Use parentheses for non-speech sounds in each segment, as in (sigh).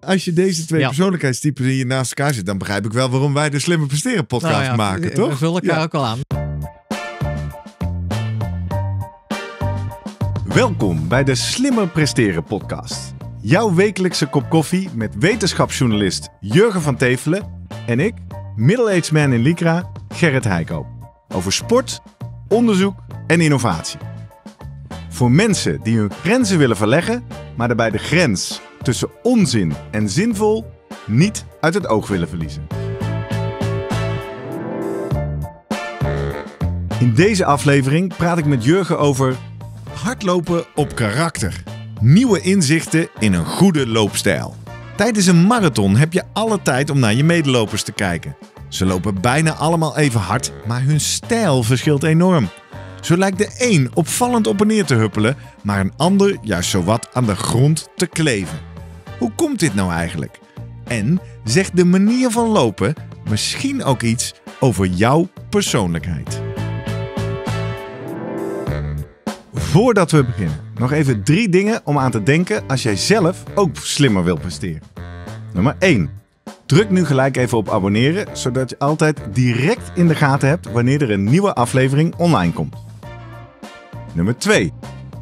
Als je deze twee ja. in hier naast elkaar zit, dan begrijp ik wel waarom wij de Slimme Presteren podcast nou ja, maken, eh, toch? Vul ik elkaar ook al aan. Welkom bij de Slimme Presteren podcast. Jouw wekelijkse kop koffie met wetenschapsjournalist Jurgen van Tevelen en ik, middle-aged man in Lycra, Gerrit Heiko. Over sport, onderzoek en innovatie. Voor mensen die hun grenzen willen verleggen, maar daarbij de grens tussen onzin en zinvol niet uit het oog willen verliezen. In deze aflevering praat ik met Jurgen over hardlopen op karakter. Nieuwe inzichten in een goede loopstijl. Tijdens een marathon heb je alle tijd om naar je medelopers te kijken. Ze lopen bijna allemaal even hard, maar hun stijl verschilt enorm. Zo lijkt de een opvallend op en neer te huppelen, maar een ander juist zowat aan de grond te kleven. Hoe komt dit nou eigenlijk? En zegt de manier van lopen misschien ook iets over jouw persoonlijkheid? Voordat we beginnen, nog even drie dingen om aan te denken als jij zelf ook slimmer wil presteren. Nummer 1. Druk nu gelijk even op abonneren, zodat je altijd direct in de gaten hebt wanneer er een nieuwe aflevering online komt. Nummer 2.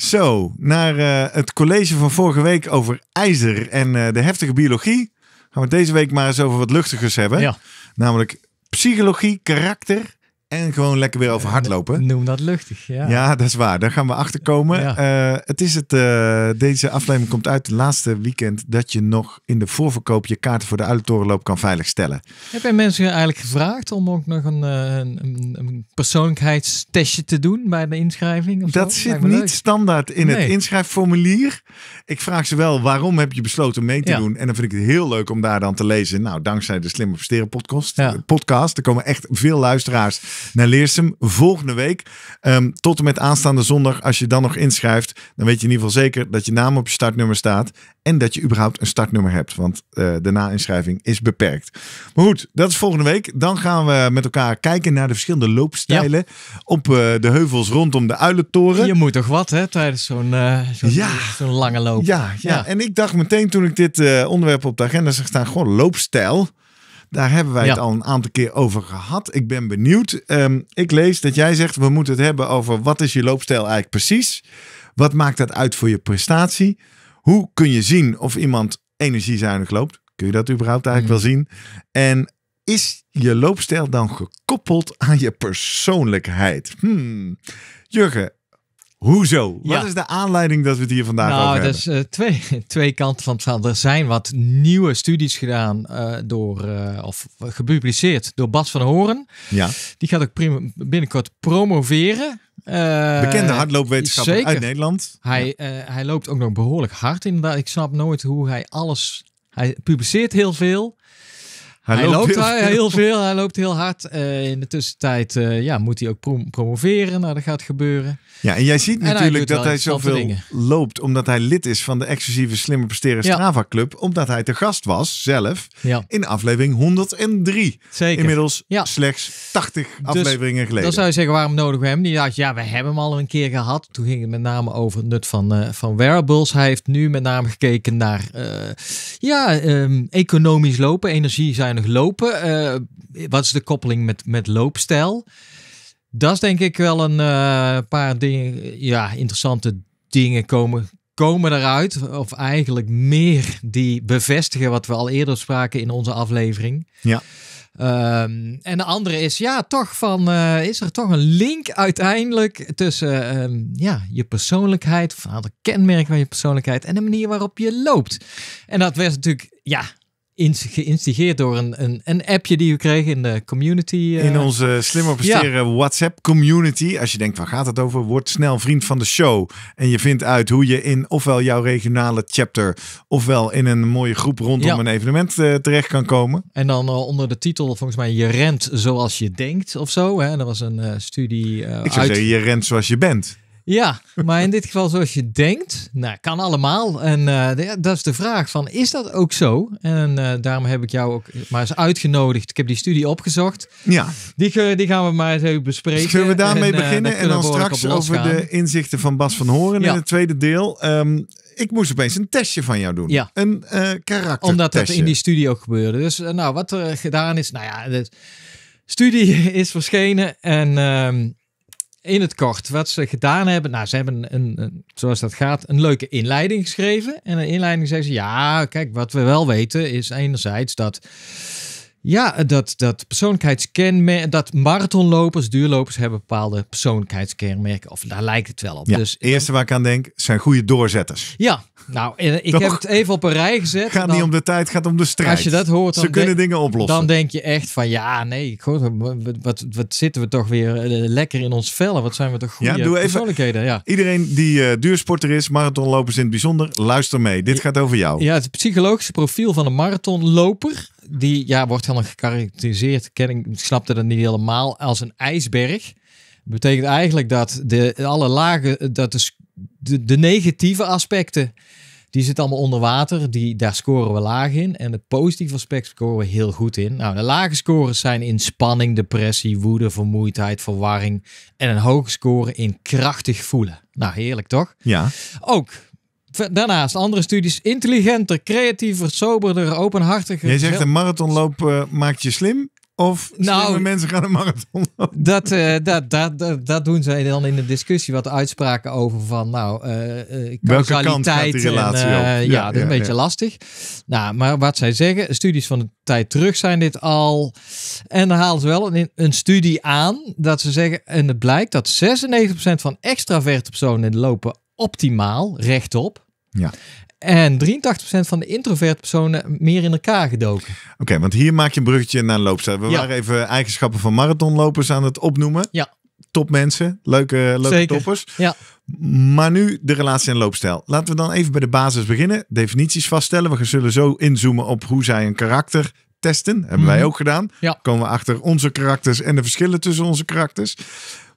Zo, naar eh, het college van vorige week over ijzer en eh, de heftige biologie. Gaan we deze week maar eens over wat luchtigers hebben. Namelijk psychologie, karakter en gewoon lekker weer over hardlopen. Noem dat luchtig, ja. Ja, dat is waar. Daar gaan we achter komen. Eh, het is het, eh, deze aflevering komt uit het laatste weekend dat je nog in de voorverkoop je kaarten voor de Uilentorenloop kan veiligstellen. Heb jij mensen eigenlijk gevraagd om ook nog een, eh, een, een persoonlijkheidstestje te doen bij de inschrijving? dat zit niet standaard in het inschrijfformulier. Ik vraag ze wel, waarom heb je besloten mee te doen? En dan vind ik het heel leuk om daar dan te lezen. Nou, dankzij de Slimme Versteren podcast, podcast. Er komen echt veel luisteraars naar Leersum. Volgende week, ehm, tot en met aanstaande zondag, als je dan nog inschrijft, dan weet je in ieder geval zeker dat je naam op je startnummer staat. En dat je überhaupt een startnummer hebt, want eh, de na-inschrijving is beperkt. Maar goed, dat is volgende week. Dan gaan we met elkaar kijken naar de verschillende loopstijlen op eh, de heuvels rondom de Uilentoren. Je moet toch wat, hè, tijdens zo'n uh, lange loop. Ja, ja, ja. en ik dacht meteen toen ik dit onderwerp op de agenda zag staan, gewoon loopstijl. Daar hebben wij het al een aantal keer over gehad. Ik ben benieuwd. Ehm, ik lees dat jij zegt, we moeten het hebben over wat is je loopstijl eigenlijk precies? Wat maakt dat uit voor je prestatie? Hoe kun je zien of iemand energiezuinig loopt? Kun je dat überhaupt eigenlijk hmm. wel zien? En is je loopstijl dan gekoppeld aan je persoonlijkheid? Hmm. Jurgen, Hoezo? Wat is de aanleiding dat we het hier vandaag nou, over hebben? Nou, dat is eh, twee, (laughs) twee kanten van het verhaal. Er zijn wat nieuwe studies gedaan eh, door, eh, of gepubliceerd door Bas van Horen. Ja. Die gaat ook prima, binnenkort promoveren. Bekende hardloopwetenschapper uit Nederland. Hij, hij loopt ook nog behoorlijk hard inderdaad. Ik snap nooit hoe hij alles... Hij publiceert heel veel, hij, loopt, loopt, heel, heel veel. hij loopt heel hard. Eh, in de tussentijd eh, ja, moet hij ook promoveren. Nou, dat gaat gebeuren. Ja, en jij ziet natuurlijk dat hij zoveel loopt omdat hij lid is van de exclusieve Slimme Presteren Strava Club. Omdat hij te gast was, zelf, in aflevering 103. Zeker. Inmiddels slechts 80 dus afleveringen geleden. Dan zou je zeggen, waarom nodig we hem? Die dacht, ja, we hebben hem al een keer gehad. Toen ging het met name over het nut van, uh, van wearables. Hij heeft nu met name gekeken naar ja, um, economisch lopen, energie zijn lopen. Eh, wat is de koppeling met, met loopstijl? Dat is denk ik wel een eh, paar dingen, ja, interessante dingen komen, komen eruit. Of eigenlijk meer die bevestigen wat we al eerder spraken in onze aflevering. Ja. Ehm, en de andere is, ja, toch van, eh, is er toch een link uiteindelijk tussen ehm, ja, je persoonlijkheid, of een aantal kenmerken van je persoonlijkheid en de manier waarop je loopt. En dat werd natuurlijk, ja, geïnstigeerd door een, een, een, appje die we kregen in de community. Eh. in onze slimmer presteren WhatsApp community. Als je denkt, van gaat het over? Word snel vriend van de show. En je vindt uit hoe je in ofwel jouw regionale chapter... ofwel in een mooie groep rondom een evenement eh, terecht kan komen. En dan eh, onder de titel volgens mij je rent zoals je denkt of zo. Hè? Dat was een studie Ik zou zeggen, je rent zoals je bent. Ja, maar in dit geval zoals je denkt, nou, kan allemaal. En eh, dat is de vraag van, is dat ook zo? En eh, daarom heb ik jou ook maar eens uitgenodigd. Ik heb die studie opgezocht. Ja. Die, die gaan we maar eens even bespreken. Zullen we daarmee eh, beginnen? en dan straks over de inzichten van Bas van Horen in het tweede deel. Ehm, ik moest opeens een testje van jou doen. Ja. Een karakter. Omdat dat in die studie ook gebeurde. Dus nou, wat er gedaan is, nou ja, de studie (laughs) is verschenen en... Ehm, in het kort wat ze gedaan hebben. Nou, ze hebben een, een, zoals dat gaat, een leuke inleiding geschreven. En in de inleiding zeggen ze: ja, kijk, wat we wel weten is enerzijds dat ja, dat, dat persoonlijkheidskenmerk, dat marathonlopers, duurlopers hebben bepaalde persoonlijkheidskenmerken. Of daar lijkt het wel op. Ja, dus, eerste waar ik aan denk, zijn goede doorzetters. Ja, nou, ik heb het even op een rij gezet. Het gaat niet om de tijd, gaat om de strijd. Als je dat hoort, dan ze kunnen dingen oplossen. Dan denk je echt van ja, nee, goed, wat, wat, zitten we toch weer eh, lekker in ons vellen? Wat zijn we toch goede ja, doe persoonlijkheden? Even, Iedereen die eh, duursporter is, marathonlopers in het bijzonder, luister mee. Dit gaat over jou. Ja, het psychologische profiel van een marathonloper die ja, wordt dan gekarakteriseerd, ken ik, snapte dat niet helemaal, als een ijsberg. Betekent eigenlijk dat de alle lagen, dat de, de negatieve aspecten, die zitten allemaal onder water. Die, daar scoren we laag in. En het positieve aspect scoren we heel goed in. Nou, de lage scores zijn in spanning, depressie, woede, vermoeidheid, verwarring. En een hoge score in krachtig voelen. Nou, heerlijk toch? Ja. Ook Daarnaast andere studies intelligenter, creatiever, soberder, openhartiger. Jij zegt een marathonloop eh, maakt je slim? Of nou, mensen gaan een marathon lopen? Eh, dat, dat, dat, dat, doen zij dan in de discussie wat uitspraken over van nou, uh, Welke kant die relatie en, ja, dat is een beetje lastig. Nou, maar wat zij zeggen, studies van de tijd terug zijn dit al. En dan halen ze wel een, een studie aan dat ze zeggen, en het blijkt dat 96% van extraverte personen in lopen optimaal rechtop. Ja. En 83% van de introvert personen meer in elkaar gedoken. Oké, want hier maak je een bruggetje naar loopstijl. We waren even eigenschappen van marathonlopers aan het opnoemen. Ja. Top mensen, leuke, leuke Zeker. toppers. Ja. Maar nu de relatie en loopstijl. Laten we dan even bij de basis beginnen. Definities vaststellen. We zullen zo inzoomen op hoe zij een karakter testen. Hebben wij mhm. ook gedaan. Ja. Komen we achter onze karakters en de verschillen tussen onze karakters.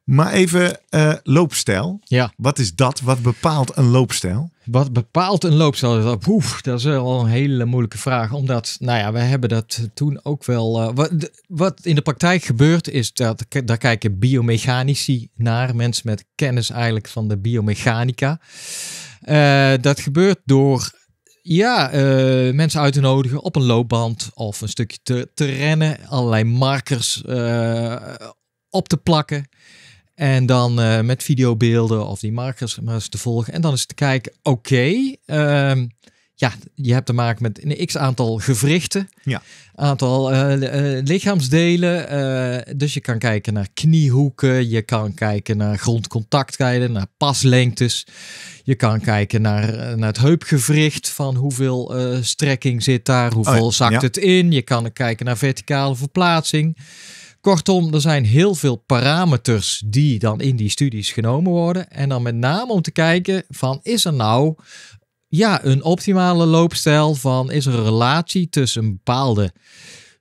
Maar even eh, loopstijl. Ja. Wat is dat? Wat bepaalt een loopstijl? Wat bepaalt een loopstijl? Oef, dat is wel een hele moeilijke vraag. Omdat, nou ja, we hebben dat toen ook wel. Eh, wat, in de praktijk gebeurt, is dat daar kijken biomechanici naar. Mensen met kennis eigenlijk van de biomechanica. Eh, dat gebeurt door ja, mensen uit te nodigen op een loopband of een stukje te, te rennen, allerlei markers op te plakken. En dan eh, met videobeelden of die markers maar eens te volgen. En dan is te kijken, oké, ehm, ja, je hebt te maken met een x aantal gewrichten, ja. aantal eh, eh, lichaamsdelen. dus je kan kijken naar kniehoeken, je kan kijken naar grondcontacttijden, naar paslengtes. Je kan kijken naar, naar het heupgewricht, van hoeveel strekking zit daar, hoeveel oh zakt het in. Je kan kijken naar verticale verplaatsing. Kortom, er zijn heel veel parameters die dan in die studies genomen worden. En dan met name om te kijken van is er nou ja, een optimale loopstijl van is er een relatie tussen een bepaalde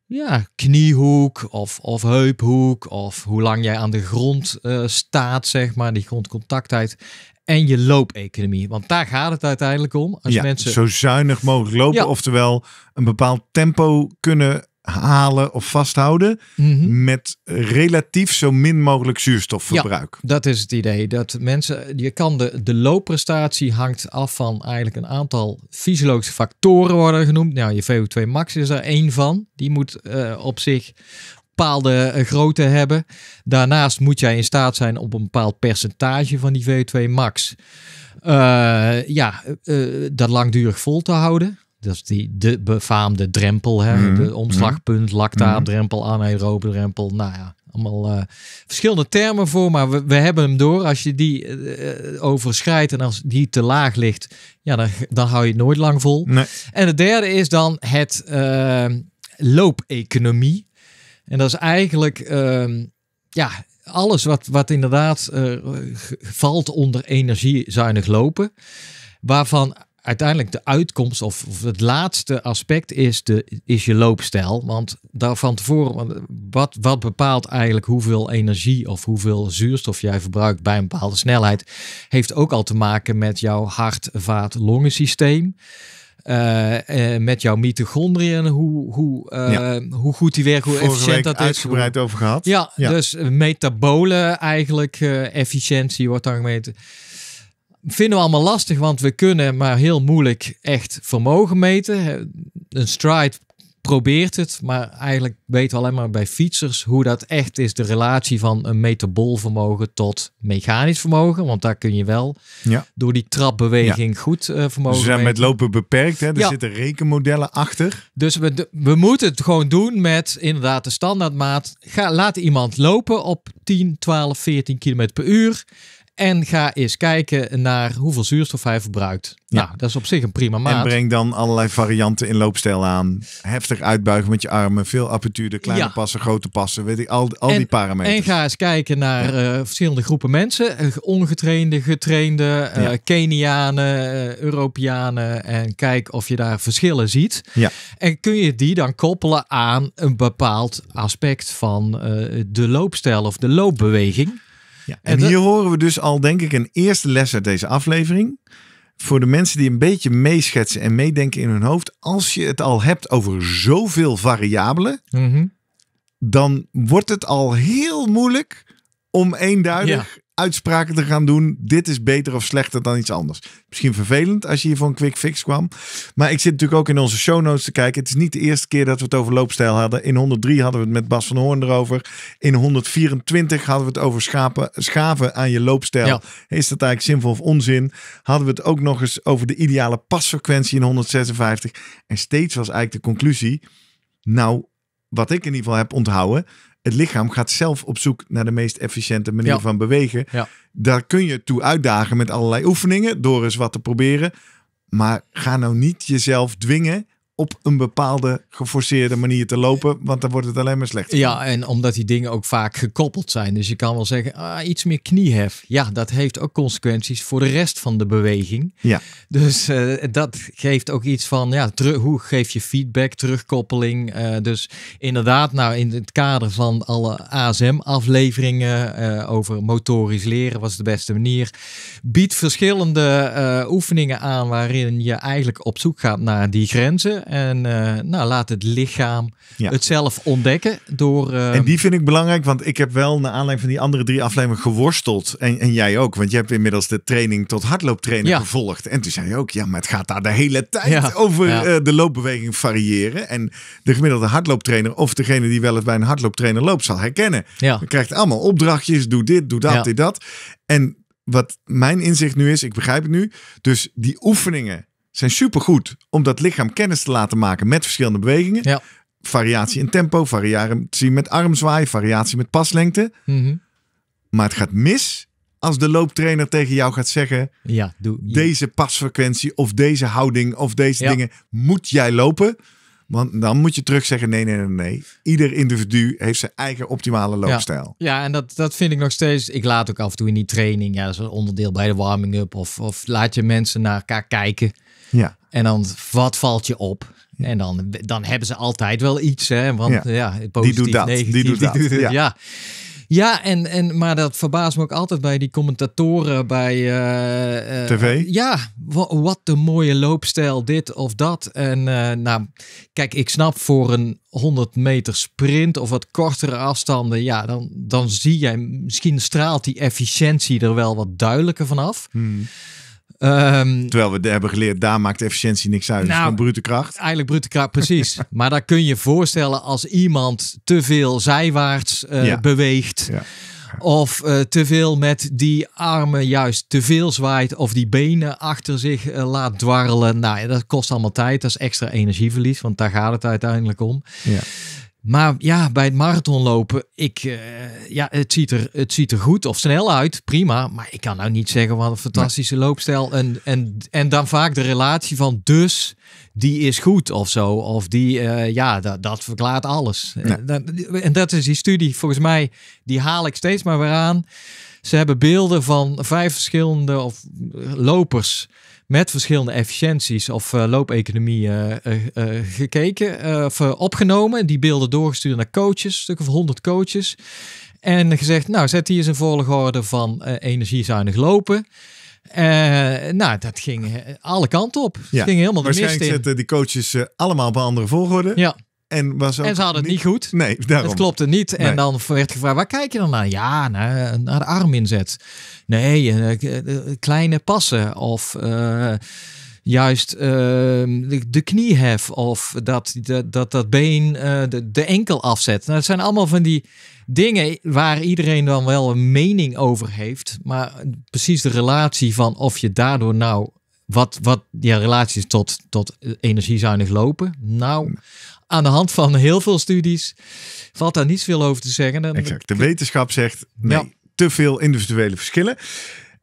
ja, kniehoek of, of heuphoek of hoe lang jij aan de grond eh, staat, zeg maar, die grondcontactheid en je loopeconomie. Want daar gaat het uiteindelijk om. Als mensen... Zo zuinig mogelijk lopen, oftewel een bepaald tempo kunnen halen of vasthouden mhm. met relatief zo min mogelijk zuurstofverbruik. Ja, dat is het idee. Dat mensen, je kan de, de loopprestatie hangt af van eigenlijk een aantal fysiologische factoren worden genoemd. Nou, je VO2 max is er één van. Die moet eh, op zich bepaalde eh, grootte hebben. Daarnaast moet jij in staat zijn op een bepaald percentage van die VO2 max. Eh, ja, dat langdurig vol te houden dat is die de befaamde drempel, hè? Mhm. omslagpunt, lactaardrempel, mhm. lactaatdrempel, mhm. anaerobe Nou ja, allemaal eh, verschillende termen voor, maar we, we, hebben hem door. Als je die eh, eh, overschrijdt en als die te laag ligt, ja, dan, dan hou je het nooit lang vol. En het derde is dan het uh, loopeconomie. En dat is eigenlijk ehm, ja, alles wat, wat inderdaad valt onder energiezuinig lopen, waarvan uiteindelijk de uitkomst of, het laatste aspect is, de, is je loopstijl. Want daar van tevoren, wat, wat bepaalt eigenlijk hoeveel energie of hoeveel zuurstof jij verbruikt bij een bepaalde snelheid, heeft ook al te maken met jouw hart, vaat, longensysteem. Eh, eh, met jouw mitochondriën, hoe, hoe, eh, hoe goed die werken, hoe Vorige efficiënt dat is. uitgebreid over gehad. Ja, ja. dus metabolen eigenlijk, efficiëntie wordt dan gemeten vinden we allemaal lastig, want we kunnen maar heel moeilijk echt vermogen meten. Een stride probeert het, maar eigenlijk weten we alleen maar bij fietsers hoe dat echt is, de relatie van een metabol vermogen tot mechanisch vermogen, want daar kun je wel ja. door die trapbeweging goed eh, dus vermogen Ze zijn met lopen beperkt, hè? er zitten rekenmodellen achter. Dus we, we moeten het gewoon doen met inderdaad de standaardmaat. Ga, laat iemand lopen op 10, 12, 14 km per uur. En ga eens kijken naar hoeveel zuurstof hij verbruikt. Ja. Nou, dat is op zich een prima maat. En breng dan allerlei varianten in loopstijl aan. Heftig uitbuigen met je armen, veel apertuur, kleine passen, grote passen, weet ik, al, al die parameters. En ga eens kijken naar eh, verschillende groepen mensen. Eh, ongetrainde, getrainde, uh, Kenianen, Europeanen. En kijk of je daar verschillen ziet. Ja. En kun je die dan koppelen aan een bepaald aspect van de loopstijl of de loopbeweging. Ja, en, hier horen we dus al, denk ik, een eerste les uit deze aflevering. Voor de mensen die een beetje meeschetsen en meedenken in hun hoofd. Als je het al hebt over zoveel variabelen, mhm. dan wordt het al heel moeilijk om eenduidig uitspraken te gaan doen. Dit is beter of slechter dan iets anders. Misschien vervelend als je hier voor een quick fix kwam. Maar ik zit natuurlijk ook in onze show notes te kijken. Het is niet de eerste keer dat we het over loopstijl hadden. In 103 hadden we het met Bas van Hoorn erover. In 124 hadden we het over schapen, schaven aan je loopstijl. Is dat eigenlijk zinvol of onzin? Hadden we het ook nog eens over de ideale pasfrequentie in 156. En steeds was eigenlijk de conclusie. Nou, wat ik in ieder geval heb onthouden het lichaam gaat zelf op zoek naar de meest efficiënte manier van bewegen. Ja. Daar kun je toe uitdagen met allerlei oefeningen, door eens wat te proberen. Maar ga nou niet jezelf dwingen op een bepaalde geforceerde manier te lopen. Want dan wordt het alleen maar slechter. Ja, en omdat die dingen ook vaak gekoppeld zijn. Dus je kan wel zeggen, ah, iets meer kniehef. Ja, dat heeft ook consequenties voor de rest van de beweging. Ja. Dus eh, dat geeft ook iets van, ja, hoe geef je feedback, terugkoppeling. Eh, dus inderdaad, nou in het kader van alle ASM-afleveringen eh, over motorisch leren was de beste manier. Biedt verschillende oefeningen aan waarin je eigenlijk op zoek gaat naar die grenzen. En eh, nou, laat het lichaam ja. het zelf ontdekken. Door, eh, En die vind ik belangrijk, want ik heb wel naar aanleiding van die andere drie afleveringen geworsteld. En, en jij ook, want je hebt inmiddels de training tot hardlooptrainer gevolgd. En toen zei je ook, ja, maar het gaat daar de hele tijd over eh, de loopbeweging variëren. En de gemiddelde hardlooptrainer of degene die wel eens bij een hardlooptrainer loopt zal herkennen. Je krijgt allemaal opdrachtjes, doe dit, doe dat, dit, dat. En wat mijn inzicht nu is, ik begrijp het nu. Dus die oefeningen zijn supergoed om dat lichaam kennis te laten maken met verschillende bewegingen. Ja. Variatie in tempo, variatie met armzwaai, variatie met paslengte. Mhm. Maar het gaat mis als de looptrainer tegen jou gaat zeggen: ja, doe, deze pasfrequentie of deze houding of deze dingen moet jij lopen. Want dan moet je terug zeggen: nee, nee, nee, nee. Ieder individu heeft zijn eigen optimale loopstijl. Ja, ja en dat, dat vind ik nog steeds. Ik laat ook af en toe in die training, ja, dat is een onderdeel bij de warming-up. Of, of laat je mensen naar elkaar kijken. Ja. En dan, wat valt je op? En dan, dan hebben ze altijd wel iets, hè? Want ja, ja positief, die doet dat, negatief, die doet dat. ja. ja. en, en, maar dat verbaast me ook altijd bij die commentatoren bij... Eh, eh, TV? Eh, ja, wat een mooie loopstijl, dit of dat. En nou, kijk, ik snap voor een 100 meter sprint of wat kortere afstanden, ja, dan, dan zie jij, misschien straalt die efficiëntie er wel wat duidelijker vanaf. Hmm. Ehm, Terwijl we hebben geleerd, daar maakt efficiëntie niks uit. van nou, brute kracht. Eigenlijk brute kracht, precies. (laughs) maar daar kun je voorstellen als iemand te veel zijwaarts eh, beweegt. Ja. Of eh, te veel met die armen juist te veel zwaait. Of die benen achter zich eh, laat dwarrelen. Nou ja, dat kost allemaal tijd. Dat is extra energieverlies. Want daar gaat het uiteindelijk om. Ja. Maar ja, bij het marathonlopen, ik, eh, ja, het, ziet er, het ziet er goed of snel uit, prima. Maar ik kan nou niet zeggen wat een fantastische loopstijl. En, en, en dan vaak de relatie van dus, die is goed of zo. Of die, eh, ja, dat, dat verklaart alles. En, dat, en dat is die studie, volgens mij, die haal ik steeds maar weer aan. Ze hebben beelden van vijf verschillende of, lopers met verschillende efficiënties of uh, loopeconomieën eh, eh, gekeken, of opgenomen. Die beelden doorgestuurd naar coaches, stuk of 100 coaches. En gezegd, nou, zet hier eens volle volgorde van energiezuinig lopen. Uh, nou, dat ging alle kanten op. Het ging helemaal de mist Waarschijnlijk zetten die coaches allemaal op een andere volgorde. Ja. En, was ook en ze hadden het niet, goed. Nee, daarom. Het klopte niet. En dan werd gevraagd, waar kijk je dan naar? Ja, naar, naar de inzet. Nee, eh, eh, kleine passen of... Eh, juist de kniehef of dat dat, dat, dat been de, de, enkel afzet. Nou, dat zijn allemaal van die dingen waar iedereen dan wel een mening over heeft. Maar precies de relatie van of je daardoor nou. Wat, wat die relatie relaties tot, tot energiezuinig lopen. Nou, aan de hand van heel veel studies valt daar niet veel over te zeggen. exact. De wetenschap zegt nee, te veel individuele verschillen.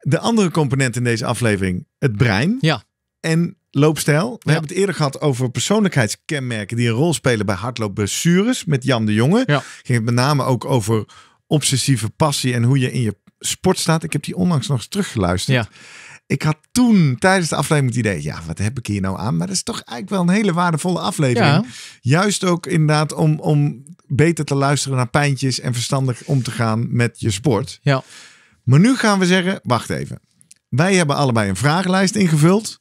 De andere component in deze aflevering, het brein. Ja. En loopstijl. We hebben het eerder gehad over persoonlijkheidskenmerken die een rol spelen bij hardloopblessures met Jan de Jonge. Ging het met name ook over obsessieve passie en hoe je in je sport staat. Ik heb die onlangs nog eens teruggeluisterd. Ja. Ik had toen tijdens de aflevering het idee, ja, wat heb ik hier nou aan? Maar dat is toch eigenlijk wel een hele waardevolle aflevering. Juist ook inderdaad om, om beter te luisteren naar pijntjes en verstandig om te gaan met je sport. Ja. Maar nu gaan we zeggen, wacht even. Wij hebben allebei een vragenlijst ingevuld.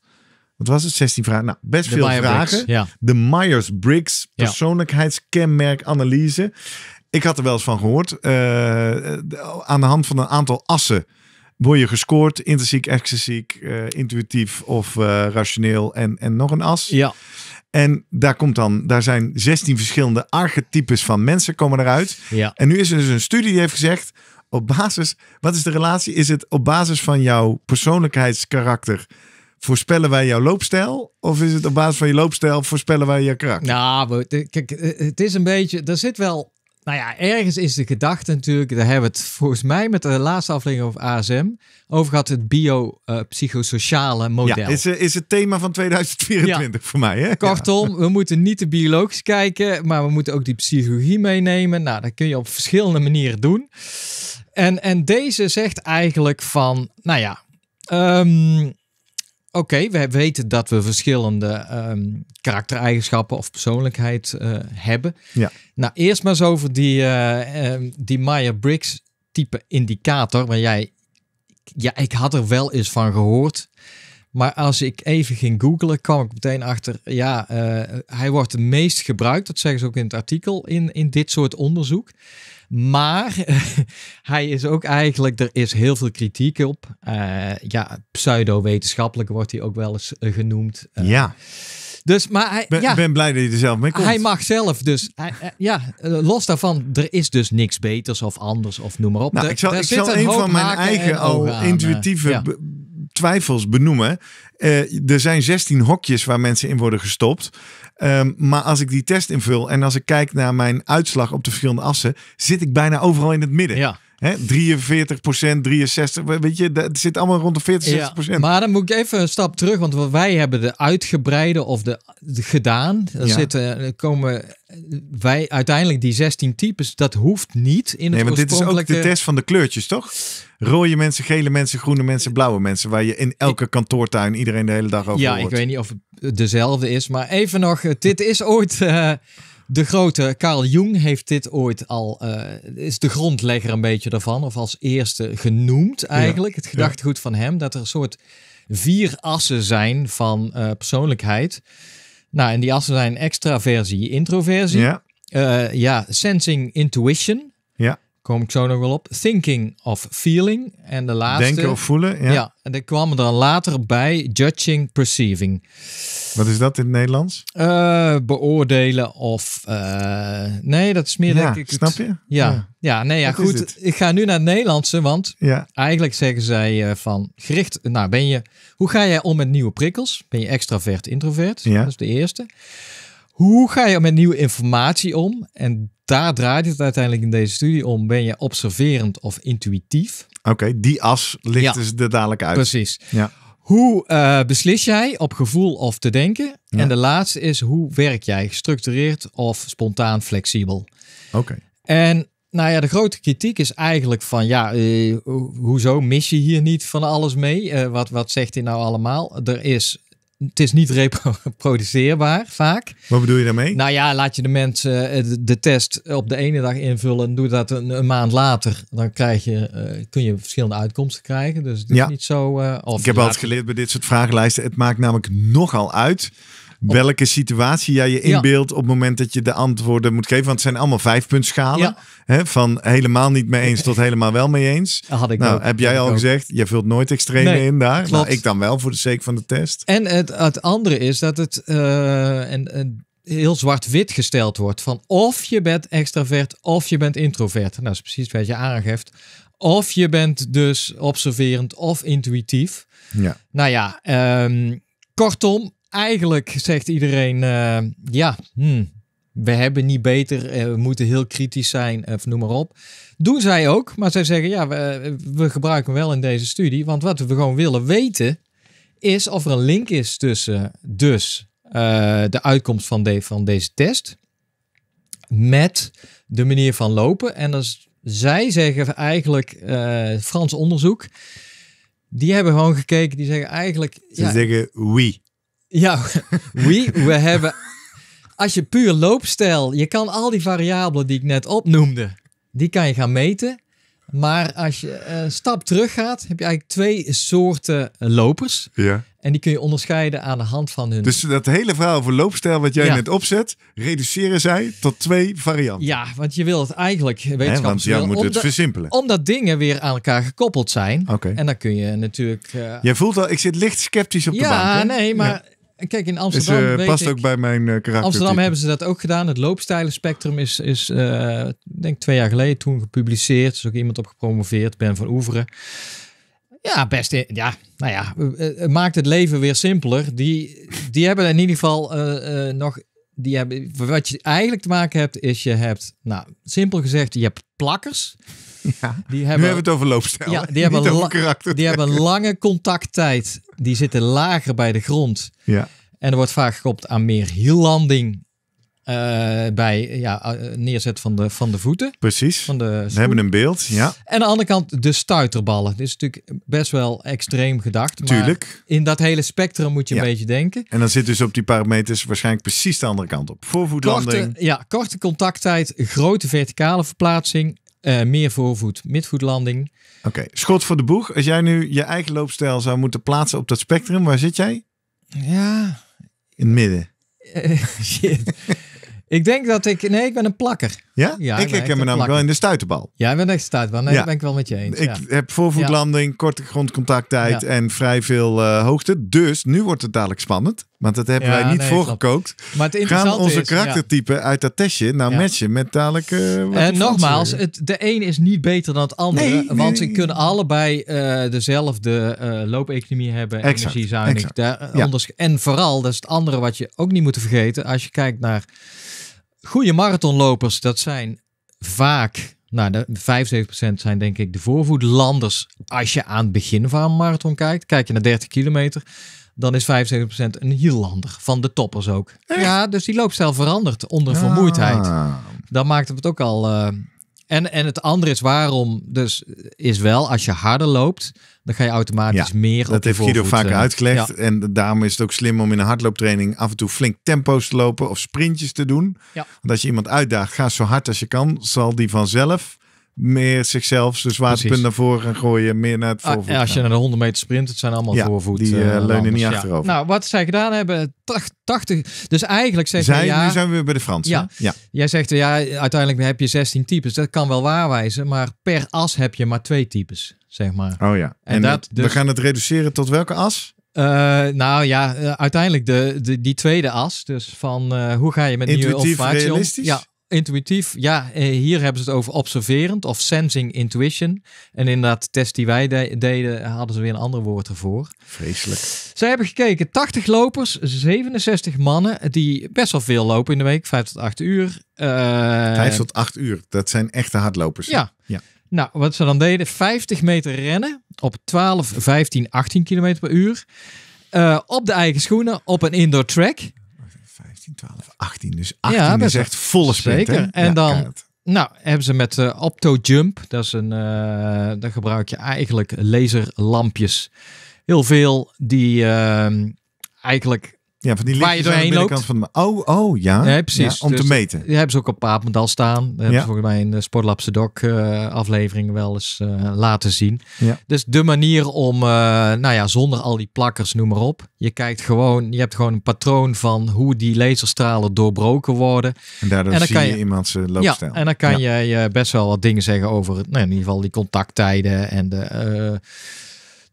Wat was het? 16 vragen. Nou, best veel vragen. De Myers-Briggs persoonlijkheidskenmerkanalyse. Ik had er wel eens van gehoord. Eh, aan de hand van een aantal assen Word je gescoord, intrinsiek, extrinsiek, eh, intuïtief of eh, rationeel en, en nog een as. Ja. En daar komt dan, daar zijn 16 verschillende archetypes van mensen komen eruit. Ja. En nu is er dus een studie die heeft gezegd, op basis, wat is de relatie? Is het op basis van jouw persoonlijkheidskarakter voorspellen wij jouw loopstijl? Of is het op basis van je loopstijl voorspellen wij je karakter? Nou, kijk, eh, het is een beetje, er zit wel nou ja, ergens is de gedachte natuurlijk, daar hebben we het volgens mij met de laatste aflevering over ASM over gehad, het biopsychosociale psychosociale model. Ja, is, eh, is het thema van 2024 voor mij. Hè? Kortom, we moeten niet de biologisch kijken, maar we moeten ook die psychologie meenemen. Nou, dat kun je op verschillende manieren doen. En, en deze zegt eigenlijk van, nou ja, ehm, Oké, we weten dat we verschillende ehm, karaktereigenschappen of persoonlijkheid eh, hebben. Ja. Nou, eerst maar eens over die, uh, die Meyer-Briggs type indicator. Waar jij, ja, ik had er wel eens van gehoord. Maar als ik even ging googlen, kwam ik meteen achter, ja, eh, hij wordt het meest gebruikt, dat zeggen ze ook in het artikel, in, in dit soort onderzoek. Maar (laughs) hij is ook eigenlijk, er is heel veel kritiek op. Eh, ja, pseudo-wetenschappelijk wordt hij ook wel eens eh, genoemd. Eh, ja. Dus, maar ik ben, ja, ben blij dat je er zelf mee komt. Hij mag zelf, dus ja, los daarvan, er is dus niks beters of anders of noem maar op. Nou, ik zal, een van mijn eigen al intuïtieve ja twijfels benoemen. Eh, er zijn 16 hokjes waar mensen in worden gestopt. Ehm, maar als ik die test invul en als ik kijk naar mijn uitslag op de verschillende assen, zit ik bijna overal in het midden. Ja. Hè, 43 procent, 63. Weet je, dat zit allemaal rond de 40, 60 procent. maar dan moet ik even een stap terug. Want wij hebben de uitgebreide of de, gedaan. Er zitten, komen wij uiteindelijk die 16 types. Dat hoeft niet in het nee, maar dit is ook de test van de kleurtjes, toch? Rode mensen, gele mensen, groene mensen, blauwe mensen. Waar je in elke kantoortuin iedereen de hele dag over ja, Ja, ik weet niet of het dezelfde is. Maar even nog, eh, dit is ooit... Eh, de grote Carl Jung heeft dit ooit al, eh, is de grondlegger een beetje daarvan, of als eerste genoemd eigenlijk. Het gedachtegoed van hem, dat er een soort vier assen zijn van eh, persoonlijkheid. Nou, en die assen zijn extraversie, introversie. Ja. Eh, ja, sensing, intuition. Ja kom ik zo nog wel op. Thinking of feeling. En de laatste. Denken of voelen. Ja. en dan kwamen er later bij judging, perceiving. Wat is dat in het Nederlands? Eh, beoordelen of. Eh, nee, dat is meer. Ja, denk ik, snap je? Ja. ja. nee, ja, goed. Ik ga nu naar het Nederlandse, want eigenlijk zeggen zij eh, van gericht. Nou, ben je. Hoe ga jij om met nieuwe prikkels? Ben je extravert, introvert? Dat is de eerste. Hoe ga je met nieuwe informatie om? En daar draait het uiteindelijk in deze studie om. Ben je observerend of intuïtief? Oké, die as ligt ja, dus er dadelijk uit. Precies. Ja. Hoe eh, beslis jij op gevoel of te denken? En de laatste is hoe werk jij gestructureerd of spontaan flexibel? Oké. En nou ja, de grote kritiek is eigenlijk van ja, eh, hoezo mis je hier niet van alles mee? Eh, wat, wat zegt hij nou allemaal? Er is het is niet reproduceerbaar vaak. Wat bedoel je daarmee? Nou ja, laat je de mensen eh, de test op de ene dag invullen en doe dat een, maand later. Dan krijg je, eh, kun je verschillende uitkomsten krijgen. Dus het is niet zo. Uh, of Ik heb altijd geleerd bij dit soort vragenlijsten. Het maakt namelijk nogal uit welke situatie jij je inbeeldt op het moment dat je de antwoorden moet geven. Want het zijn allemaal vijfpuntschalen. Hè, van helemaal niet mee eens tot helemaal wel mee eens. (laughs) nou, heb jij al gezegd, je vult nooit extreme in daar. Nou, ik dan wel, voor de sake van de test. En het, het andere is dat het... Eh, en, heel zwart-wit gesteld wordt. Van of je bent extravert of je bent introvert. Nou, dat is precies wat je aangeeft. Of je bent dus observerend of intuïtief. Ja. Nou ja, ehm, kortom, eigenlijk zegt iedereen, eh, ja, hmm, we hebben niet beter, eh, we moeten heel kritisch zijn, of noem maar op. Doen zij ook, maar zij zeggen, ja, we, we gebruiken wel in deze studie, want wat we gewoon willen weten is of er een link is tussen dus eh, de uitkomst van, de, van deze test met de manier van lopen. En als zij zeggen eigenlijk, uh, Frans onderzoek, die hebben gewoon gekeken, die zeggen eigenlijk... Ze zeggen wie. Ja, (laughs) we, we hebben. Als je puur loopstijl, je kan al die variabelen die ik net opnoemde, die kan je gaan meten. Maar als je een stap terug gaat, heb je eigenlijk twee soorten lopers. Ja. En die kun je onderscheiden aan de hand van hun. Dus dat hele verhaal over loopstijl wat jij net opzet, reduceren zij tot twee varianten. Ja, want je wil het eigenlijk wetenschappers Want jij moet het versimpelen. Omdat dingen weer aan elkaar gekoppeld zijn. En dan kun je natuurlijk. Eh, jij voelt al, ik zit licht sceptisch op ja, de bank. Ja, nee, maar. Kijk, in Amsterdam. Is, eh, past ik, ook bij mijn eh, karakter. Amsterdam hebben ze dat ook gedaan. Het spectrum is, is uh, denk twee jaar geleden toen gepubliceerd. Er is ook iemand op gepromoveerd, Ben van Oeveren. Ja, best. In, ja, nou ja, het maakt het leven weer simpeler. Die, die hebben in ieder geval nog. Die hebben, wat je eigenlijk te maken hebt, is je hebt, nou, simpel gezegd, je hebt plakkers. Ja. Die hebben, nu hebben we het over loopstijl. Ja, die, (laughs) hebben over karakter die hebben lange contacttijd. Die zitten lager bij de grond. Ja. En er wordt vaak gekopt aan meer hiellanding. Uh, bij ja, eh, neerzet van de, van de voeten. Precies. Van de we hebben een beeld. Ja. En aan de andere kant de stuiterballen. Dit is natuurlijk best wel extreem gedacht. Tuurlijk. in dat hele spectrum moet je een beetje denken. En dan zit dus op die parameters waarschijnlijk precies de andere kant op. Voorvoetlanding. ja, korte contacttijd, grote verticale verplaatsing eh, meer voorvoet, midvoetlanding. Oké, schot voor de boeg. Als jij nu je eigen loopstijl zou moeten plaatsen op dat spectrum, waar zit jij? Ja. In het midden. Eh, (laughs) shit. Ik denk dat ik... Nee, ik ben een plakker. Ja? ik, herken heb me namelijk wel in de stuitenbal. Ja, ik ben echt stuitenbal. Nee, dat ben ik wel met je eens. Ik heb voorvoetlanding, korte grondcontacttijd en vrij veel eh, hoogte. Dus nu wordt het dadelijk spannend. Want dat hebben wij niet voorgekookt. Maar het Gaan onze karaktertypen uit dat testje nou matchen met dadelijk... Eh, en nogmaals, het, de een is niet beter dan het andere. want ze kunnen allebei uh, dezelfde loopeconomie hebben. Exact, energiezuinig. Exact. en vooral, dat is het andere wat je ook niet moet vergeten. Als je kijkt naar... Goede marathonlopers, dat zijn vaak, nou, de 75% zijn denk ik de voorvoetlanders. Als je aan het begin van een marathon kijkt, kijk je naar 30 kilometer, dan is 75% een hiellander. van de toppers ook. Ja, dus die loopstijl verandert onder ah. vermoeidheid. Dan maakt het ook al eh, en, en het andere is waarom, dus is wel als je harder loopt, dan ga je automatisch meer. Op dat heeft Guido vaker eh, uitgelegd. En daarom is het ook slim om in een hardlooptraining af en toe flink tempo's te lopen of sprintjes te doen. Ja. Want als je iemand uitdaagt, ga zo hard als je kan, zal die vanzelf meer zichzelf zijn dus zwaartepunt naar voren gooien. Meer naar het ah, voorvoet. als je naar de 100 meter sprint, het zijn allemaal ja, voorvoet. Die eh, eh, leunen niet achterover. Nou, wat zij gedaan hebben, 80. Dus eigenlijk zeggen zij, ja, Nu zijn we weer bij de Fransen. Ja, ja. Jij zegt ja, uiteindelijk heb je 16 types. Dat kan wel waarwijzen, maar per as heb je maar twee types. Zeg maar. Oh ja. En, eh, dat, dus- we gaan het reduceren tot welke as? nou ja, uiteindelijk de, de, die tweede as. Dus van hoe ga je met nieuwe innovatie om? Ja, Intuïtief, ja, eh, hier hebben ze het over observerend of sensing intuition. En in dat test die wij deden, hadden ze weer een ander woord ervoor. Vreselijk. Ze hebben gekeken, 80 lopers, 67 mannen, die best wel veel lopen in de week, 5 tot 8 uur. Uh, eh, 5 tot 8 uur, dat zijn echte hardlopers. Ja. ja. Nou, wat ze dan deden, 50 meter rennen op 12, 15, 18 kilometer per uur. Eh, op de eigen schoenen, op een indoor track. 12, 18. Dus 18 ja, is echt volle sprint. En dan... Nou, hebben ze met uh, OptoJump, dat is een, uh, daar gebruik je eigenlijk laserlampjes. Heel veel die ehm, eigenlijk ja, van die lichtjes aan de loopt. Van de, oh, oh ja. ja precies. om te dus meten. Je hebt ze ook op Papendal staan. Dat ja. volgens mij in de Sportlabse Doc eh, aflevering wel eens eh, laten zien. Ja. Dus de manier om, eh, nou ja, zonder al die plakkers, noem maar op. Je kijkt gewoon, je hebt gewoon een patroon van hoe die laserstralen doorbroken worden. En daardoor en zie je, iemand iemands loopstijl. Ja, en dan kan je best wel wat dingen zeggen over, nou, in ieder geval die contacttijden en de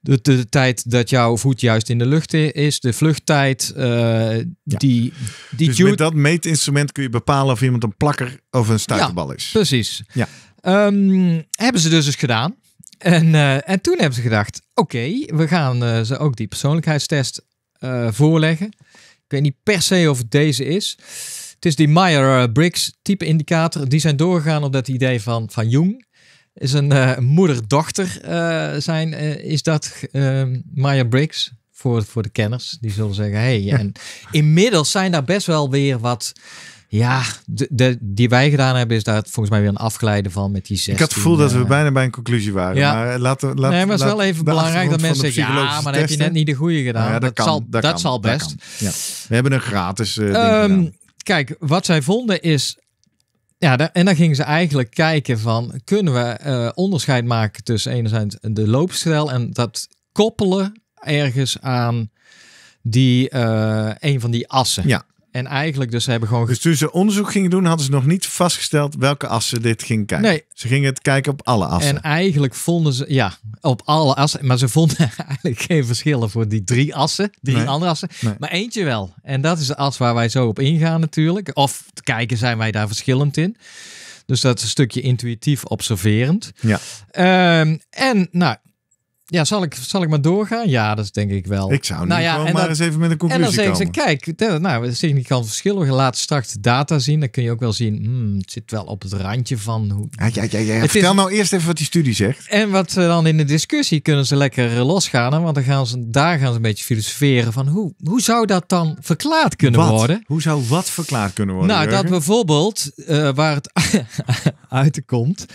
de, tijd dat jouw voet juist in de lucht is, de vluchttijd, eh, die, die dus met dat meetinstrument kun je bepalen of iemand een plakker of een stuiterbal ja, is. Precies. Ja. Ehm, hebben ze dus eens gedaan. En, eh, en toen hebben ze gedacht, oké, we gaan eh, ze ook die persoonlijkheidstest voorleggen. Ik weet niet per se of het deze is. Het is die Meyer-Briggs type indicator. Die zijn doorgegaan op dat idee van, van Jung is een eh, moeder-dochter eh, zijn, eh, is dat ehm, Maya Briggs. Voor, voor de kenners, die zullen zeggen, hey, en inmiddels zijn daar best wel weer wat... Ja, de, de, die wij gedaan hebben is daar volgens mij weer een afgeleide van met die Ik had het gevoel dat we bijna bij een conclusie waren. Ja. Maar laten, laten, nee, maar het is wel even belangrijk dat mensen zeggen, ja, maar dan heb je net niet de goede gedaan. Nou ja, dat, kan, zal, dat, zal best. ja. We hebben een gratis ehm, Kijk, wat zij vonden is ja, en dan gingen ze eigenlijk kijken van, kunnen we eh, onderscheid maken tussen enerzijds de loopstijl en dat koppelen ergens aan die, eh, een van die assen. Ja. En eigenlijk dus ze hebben gewoon... Dus toen ze onderzoek gingen doen, hadden ze nog niet vastgesteld welke assen dit ging kijken. Nee. Ze gingen het kijken op alle assen. En eigenlijk vonden ze, ja, op alle assen. Maar ze vonden (laughs) eigenlijk geen verschillen voor die drie assen, drie andere assen. Maar eentje wel. En dat is de as waar wij zo op ingaan natuurlijk. Of te kijken, zijn wij daar verschillend in? Dus dat is een stukje intuïtief observerend. Ja. Ehm, en nou, ja, zal ik, zal ik maar doorgaan? Ja, dat is denk ik wel. Ik zou nu nou ja, maar eens even met een conclusie En dan zeggen ze, kijk, nou nou, zien niet kan verschil. We laten straks de data zien. Dan kun je ook wel zien, hmm, het zit wel op het randje van... Hoe... Ja, ja, ja, Vertel nou eerst even wat die studie zegt. En wat ze eh, dan in de discussie kunnen ze lekker eh, losgaan. Hè? Want dan gaan ze, daar gaan ze een beetje filosoferen van... Hoe, hoe zou dat dan verklaard kunnen worden? Hoe zou wat verklaard kunnen worden? Nou, dat bijvoorbeeld, eh, waar het (laughs) uitkomt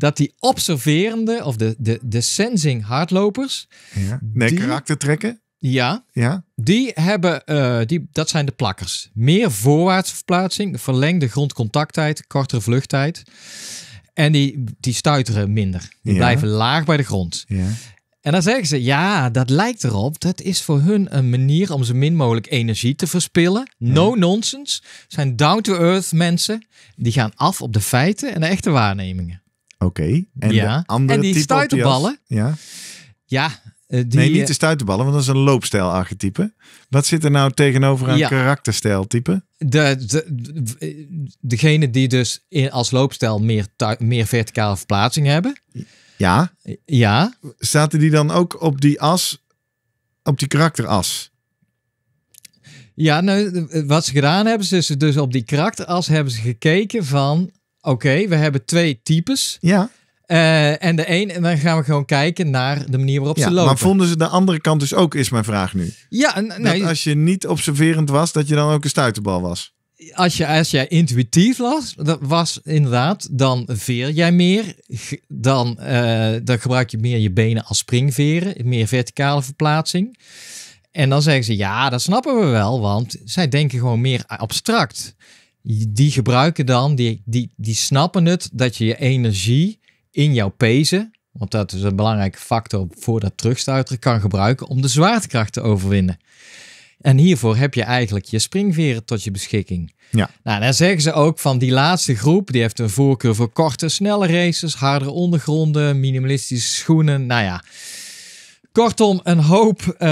dat die observerende of de, de, de sensing hardlopers. Ja. Nee, die, karaktertrekken. Ja, ja. Die hebben, eh, die, dat zijn de plakkers. Meer voorwaartsverplaatsing, verlengde grondcontacttijd, kortere vluchttijd. En die, die stuiteren minder. Die blijven laag bij de grond. Ja. En dan zeggen ze, ja, dat lijkt erop. Dat is voor hun een manier om zo min mogelijk energie te verspillen. No ja. nonsense. Zijn down-to-earth mensen. Die gaan af op de feiten en de echte waarnemingen. Oké. En de andere en die type stuiterballen. ja. Ja. Eh, die, nee, niet eh, de stuitenballen, want dat is een loopstijl-archetype. Wat zit er nou tegenover aan ja. karakterstijltype? De, de, degene die dus in, als loopstijl meer, meer verticale verplaatsing hebben. Ja. Ja. Zaten die dan ook op die as, op die karakteras? Ja, nou, eh, wat ze gedaan hebben, ze dus op die karakteras hebben ze gekeken van oké, we hebben twee types. Ja. Eh, en de een, en dan gaan we gewoon kijken naar de manier waarop ze lopen. Maar vonden ze de andere kant dus ook, is mijn vraag nu. Ja, nee. Dat als je niet observerend was, dat je dan ook een stuiterbal was. Als, je, als jij intuïtief was, dat was inderdaad, dan veer jij meer. Dan, eh, dan gebruik je meer je benen als springveren, meer verticale verplaatsing. En dan zeggen ze, ja, dat snappen we wel, want zij denken gewoon meer abstract die gebruiken dan, die, die, die snappen het, dat je je energie in jouw pezen, want dat is een belangrijke factor voor dat terugstuiteren, kan gebruiken om de zwaartekracht te overwinnen. En hiervoor heb je eigenlijk je springveren tot je beschikking. Ja. Nou, dan zeggen ze ook van die laatste groep, die heeft een voorkeur voor korte, snelle races, hardere ondergronden, minimalistische schoenen. Nou ja, kortom, een hoop. Eh,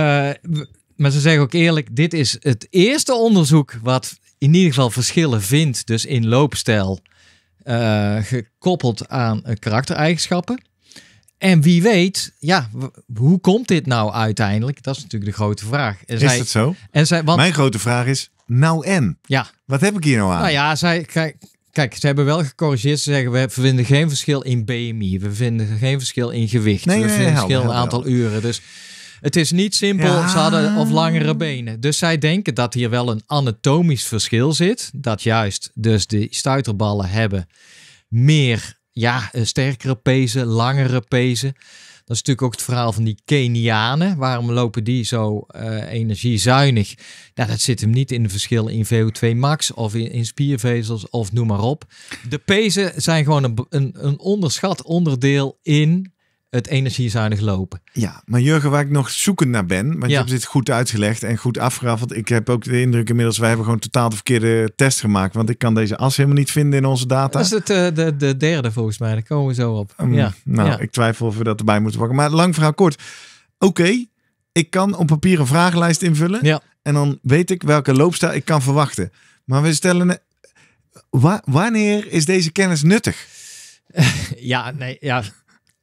maar ze zeggen ook eerlijk, dit is het eerste onderzoek wat in ieder geval verschillen vindt, dus in loopstijl, eh, gekoppeld aan eh, karaktereigenschappen. En wie weet, ja, hoe komt dit nou uiteindelijk? Dat is natuurlijk de grote vraag. En is het zo? En zij, want, Mijn grote vraag is, nou en? Ja. Wat heb ik hier nou aan? Nou ja, zij, kijk, kijk, ze hebben wel gecorrigeerd. Ze zeggen, we vinden geen verschil in BMI. We vinden geen verschil in gewicht. Nee, we vinden een verschil in aantal uren. Dus het is niet simpel, ze hadden of langere benen. Dus zij denken dat hier wel een anatomisch verschil zit. Dat juist dus de stuiterballen hebben meer, ja, eh, sterkere pezen, langere pezen. Dat is natuurlijk ook het verhaal van die Kenianen. Waarom lopen die zo eh, energiezuinig? Nou, dat zit hem niet in de verschillen in VO2 max of in, in, spiervezels of noem maar op. De pezen zijn gewoon een, een, een onderschat onderdeel in het energiezuinig lopen. Ja, maar Jurgen, waar ik nog zoekend naar ben, want je hebt dit goed uitgelegd en goed afgeraffeld. Ik heb ook de indruk inmiddels, wij hebben gewoon totaal de verkeerde test gemaakt, want ik kan deze as helemaal niet vinden in onze data. Dat is het, eh, de, de derde volgens mij, daar komen we zo op. Ehm, ja. Nou, ik twijfel of we dat erbij moeten pakken. Maar lang verhaal kort. Oké, ik kan op papier een vragenlijst invullen ja. en dan weet ik welke loopstijl ik kan verwachten. Maar we stellen, eh, wa wanneer is deze kennis nuttig? (laughs) ja, nee, ja,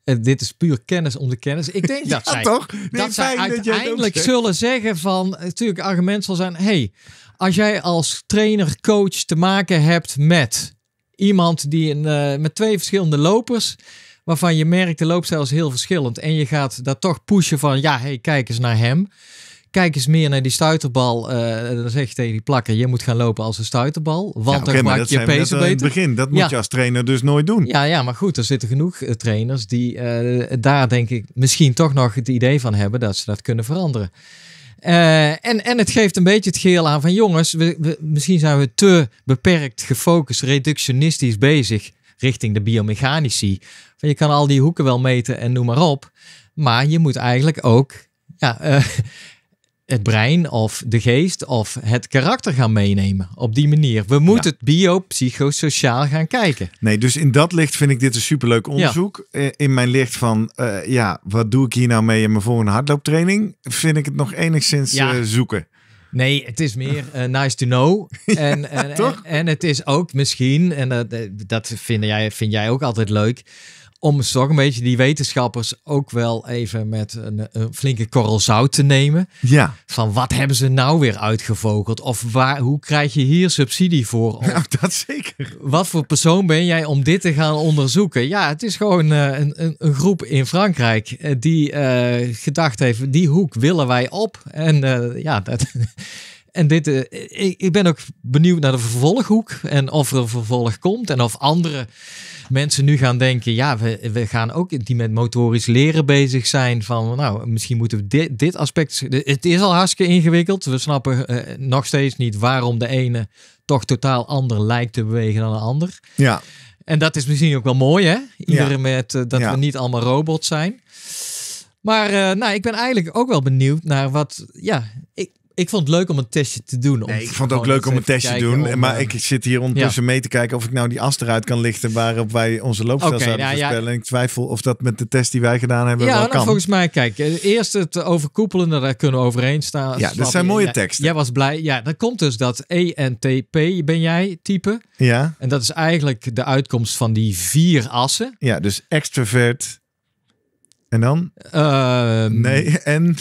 en dit is puur kennis om de kennis. Ik denk (laughs) dat zij, toch? Nee, dat zij uiteindelijk zullen zeggen van... Eh, natuurlijk, het argument zal zijn... hey, als jij als trainer, coach te maken hebt met iemand die een, eh, met twee verschillende lopers, waarvan je merkt de loopstijl is heel verschillend en je gaat daar toch pushen van ja, hey, kijk eens naar hem kijk eens meer naar die stuiterbal. Eh, dan zeg je tegen die plakker, je moet gaan lopen als een stuiterbal. Want ja, okay, dan maak je pees beter. Het begin, dat moet je als trainer dus nooit doen. Ja, ja maar goed, er zitten genoeg eh, trainers die eh, daar denk ik misschien toch nog het idee van hebben dat ze dat kunnen veranderen. en, en het geeft een beetje het geel aan van jongens, we, misschien zijn we te beperkt, gefocust, reductionistisch bezig richting de biomechanici. Van, je kan al die hoeken wel meten en noem maar op. Maar je moet eigenlijk ook ja, het brein of de geest of het karakter gaan meenemen op die manier. We moeten het biopsychosociaal gaan kijken. Nee, dus in dat licht vind ik dit een superleuk onderzoek. Eh, in mijn licht van, eh, ja, wat doe ik hier nou mee in mijn volgende hardlooptraining? Vind ik het nog enigszins eh, zoeken. Nee, het is meer nice to know. (laughs) En, en, en, het is ook misschien, en dat, dat vind, jij, vind jij ook altijd leuk om toch een beetje die wetenschappers ook wel even met een, flinke korrel zout te nemen. Ja. Van wat hebben ze nou weer uitgevogeld? Of waar, hoe krijg je hier subsidie voor? Ja, (laughs) nou, dat zeker. Wat voor persoon ben jij om dit te gaan onderzoeken? Ja, het is gewoon eh, een, een, een, groep in Frankrijk eh, die eh, gedacht heeft, die hoek willen wij op. En ja, dat... (laughs) en dit, ik, ben ook benieuwd naar de vervolghoek en of er een vervolg komt en of andere mensen nu gaan denken, ja, we, gaan ook die met motorisch leren bezig zijn. Van nou, misschien moeten we dit, dit aspect. Het is al hartstikke ingewikkeld. We snappen eh, nog steeds niet waarom de ene toch totaal ander lijkt te bewegen dan de ander. Ja. En dat is misschien ook wel mooi, hè? Iedereen met eh, dat we niet allemaal robots zijn. Maar eh, nou, ik ben eigenlijk ook wel benieuwd naar wat. Ja, ik, ik vond het leuk om een testje te doen. Nee, ik vond het ook leuk om een testje te doen. maar eh, ik zit hier ondertussen mee te kijken of ik nou die as eruit kan lichten waarop wij onze loopstijl okay, zouden nou, voorspellen. Ik twijfel of dat met de test die wij gedaan hebben ja, wel nou, kan. volgens mij, kijk, eh, eerst het overkoepelende, daar kunnen we overeen staan. Ja, dat zijn mooie teksten. Jij was blij. Ja, dan komt dus dat ENTP ben jij type. Ja. En dat is eigenlijk de uitkomst van die vier assen. Ja, dus extrovert. En dan? Ehm, nee, en...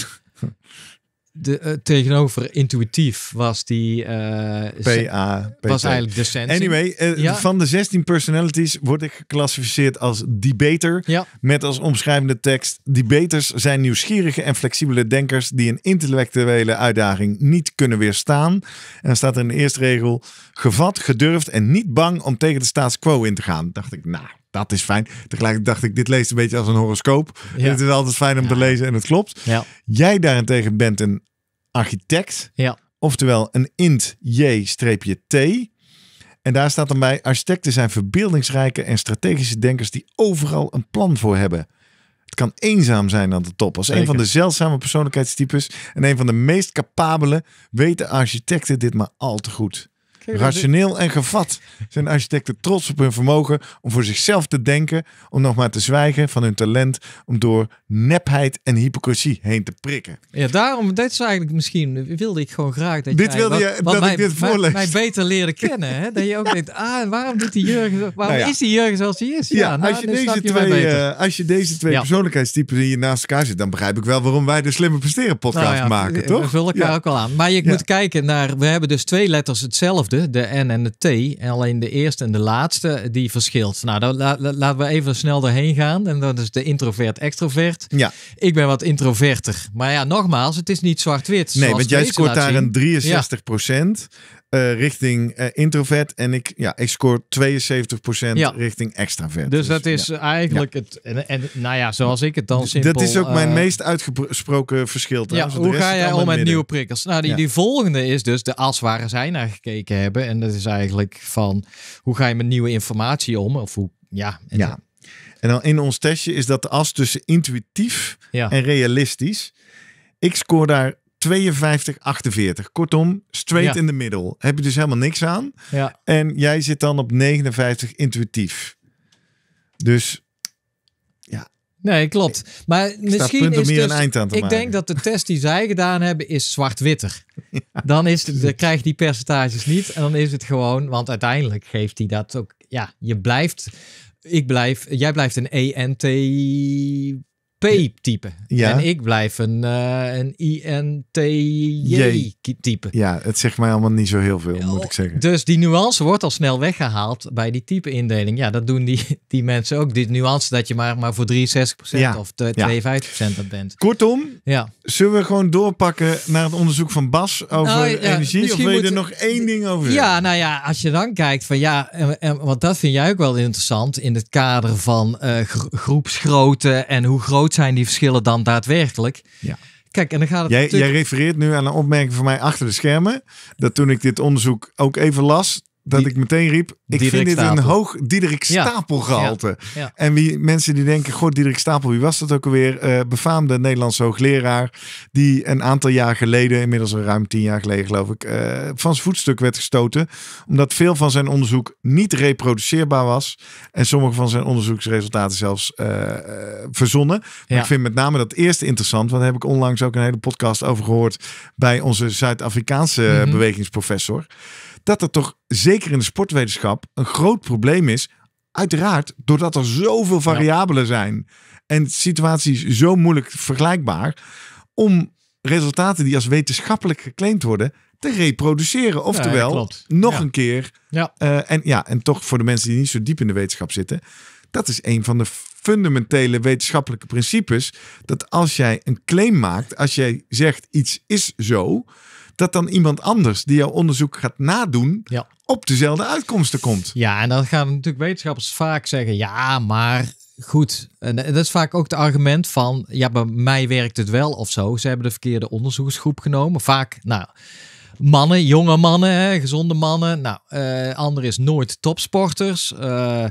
Eh, tegenover intuïtief was die... Eh, PA. Was eigenlijk de Anyway, eh, van de 16 personalities word ik geclassificeerd als debater. Met als omschrijvende tekst... Debaters zijn nieuwsgierige en flexibele denkers... die een intellectuele uitdaging niet kunnen weerstaan. En dan staat er in de eerste regel... Gevat, gedurfd en niet bang om tegen de status quo in te gaan. Dacht ik, nou dat is fijn. Tegelijkertijd dacht ik, dit leest een beetje als een horoscoop. Het is altijd fijn om te lezen en het klopt. Ja. Jij daarentegen bent een architect. Ja. Oftewel een int j-t. En daar staat dan bij, architecten zijn verbeeldingsrijke en strategische denkers die overal een plan voor hebben. Het kan eenzaam zijn aan de top. Als een van de zeldzame persoonlijkheidstypes en een van de meest capabele weten architecten dit maar al te goed. Rationeel en gevat zijn architecten trots op hun vermogen om voor zichzelf te denken, om nog maar te zwijgen van hun talent, om door nepheid en hypocrisie heen te prikken. Ja, daarom, dit is eigenlijk misschien, wilde ik gewoon graag dat dit wilde je, dat mij, ik dit voorlees. Mij, beter leren (laughs) kennen, hè? dat je ook denkt, ah, waarom doet die Jurgen, waarom nou is die Jurgen zoals hij is? Ja, nou, eh, als, je deze twee, als je deze twee persoonlijkheidstypen hier naast elkaar zit, dan begrijp ik wel waarom wij de Slimme Presteren nou podcast maken, toch? We vullen elkaar ook al aan. Maar je moet kijken naar, we hebben dus twee letters hetzelfde de N en de T. En alleen de eerste en de laatste die verschilt. Nou, dan laten we even snel erheen gaan. En dat is de introvert-extrovert. Ja. Ik ben wat introverter. Maar ja, nogmaals, het is niet zwart-wit. Nee, want jij scoort daar een 63 procent. Eh, richting uh, introvert. En ik, ja, ik scoor 72% richting extravert. Dus, dus dat is eh, eigenlijk het. En, en, nou ja, zoals ik het dan simpel... Dat is ook mijn meest uitgesproken verschil. ja, hoe ga jij om met nieuwe prikkels? Nou, die, die volgende is dus de as waar zij naar gekeken hebben. En dat is eigenlijk van hoe ga je met nieuwe informatie om? Of hoe. Ja, ja. En dan in ons testje is dat de as tussen intuïtief en realistisch. Ik scoor daar 48. Kortom, straight in the middle. Heb je dus helemaal niks aan. Ja. En jij zit dan op 59 intuïtief. Dus ja. Nee, klopt. Maar misschien is dus, een eind aan Ik denk dat de test die zij gedaan hebben is zwart-witter. (laughs) Dan, is het, dan krijg je die percentages niet. En dan is het gewoon, want uiteindelijk geeft hij dat ook. Ja, je blijft ik blijf, jij blijft een ENT P-type. Ja. En ik blijf een, uh, een INTJ-type. Ja, het zegt mij allemaal niet zo heel veel, moet ik zeggen. Dus die nuance wordt al snel weggehaald bij die type-indeling. Ja, dat doen die, (laughs) die mensen ook. Die nuance dat je maar, maar voor 63% of ja. 52% bent. Kortom, ja. zullen we gewoon doorpakken naar het onderzoek van Bas over nou energie? Of wil je er nog één ding over hebben. Ja, nou ja, als je dan kijkt van ja, en, en, want dat vind jij ook wel interessant in het kader van uh, groepsgrootte en hoe groot zijn die verschillen dan daadwerkelijk? Ja. Kijk, en dan gaat het. jij refereert nu aan een opmerking van mij achter de schermen. Dat toen ik dit onderzoek ook even las, dat ik meteen riep, ik vind dit een hoog Diederik Stapel gehalte. En wie, mensen die denken, goh, Diederik Stapel, wie was dat ook alweer? Eh, befaamde Nederlandse hoogleraar, die een aantal jaar geleden, inmiddels ruim tien jaar geleden geloof ik, eh, van zijn voetstuk werd gestoten. Omdat veel van zijn onderzoek niet reproduceerbaar was. En sommige van zijn onderzoeksresultaten zelfs eh, verzonnen. ik vind met name dat eerste interessant, want daar heb ik onlangs ook een hele podcast over gehoord bij onze Zuid-Afrikaanse mhm. bewegingsprofessor dat er toch zeker in de sportwetenschap een groot probleem is. Uiteraard, doordat er zoveel variabelen zijn en situaties zo moeilijk vergelijkbaar, om resultaten die als wetenschappelijk geclaimd worden, te reproduceren. Oftewel, nog een keer. Eh, en, ja, en toch voor de mensen die niet zo diep in de wetenschap zitten. Dat is een van de fundamentele wetenschappelijke principes. Dat als jij een claim maakt, als jij zegt iets is zo, dat dan iemand anders die jouw onderzoek gaat nadoen, op dezelfde uitkomsten komt. Ja, en dan gaan natuurlijk wetenschappers vaak zeggen, ja, maar goed. En dat is vaak ook het argument van, ja, bij mij werkt het wel of zo. Ze hebben de verkeerde onderzoeksgroep genomen. Vaak, nou mannen, jonge mannen, gezonde mannen. Nou, uh, eh, andere is nooit topsporters. Eh,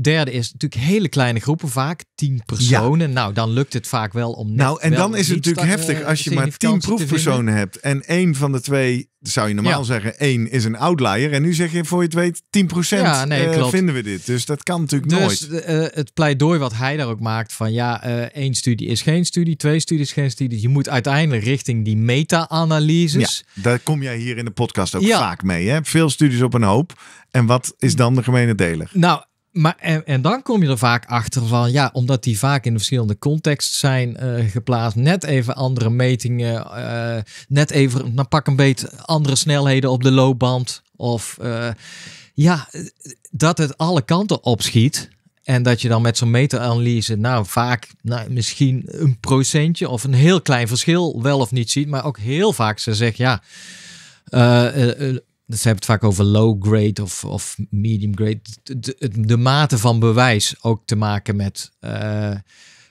derde is natuurlijk hele kleine groepen, vaak tien personen. Nou, dan lukt het vaak wel om. nou, en dan is het natuurlijk heftig eh, als je maar tien proefpersonen hebt en één van de twee zou je normaal zeggen, één is een outlier. En nu zeg je voor je het weet, 10% ja, nee, uh, vinden we dit. Dus dat kan natuurlijk dus, nooit. het pleidooi wat hij daar ook maakt van ja, uh, één studie is geen studie, twee studies geen studie. Je moet uiteindelijk richting die meta-analyses. Ja, daar kom je jij hier in de podcast ook ja. vaak mee. Hè? Veel studies op een hoop. En wat is dan de gemene deler? Nou, maar en, en, dan kom je er vaak achter van ja, omdat die vaak in verschillende context zijn eh, geplaatst, net even andere metingen, eh, net even, nou pak een beet, andere snelheden op de loopband. Of eh, ja, dat het alle kanten opschiet. En dat je dan met zo'n meta-analyse, nou vaak nou, misschien een procentje of een heel klein verschil wel of niet ziet, maar ook heel vaak ze zegt ja eh, eh, eh, ze hebben het vaak over low grade of, of medium grade. De, de, mate van bewijs ook te maken met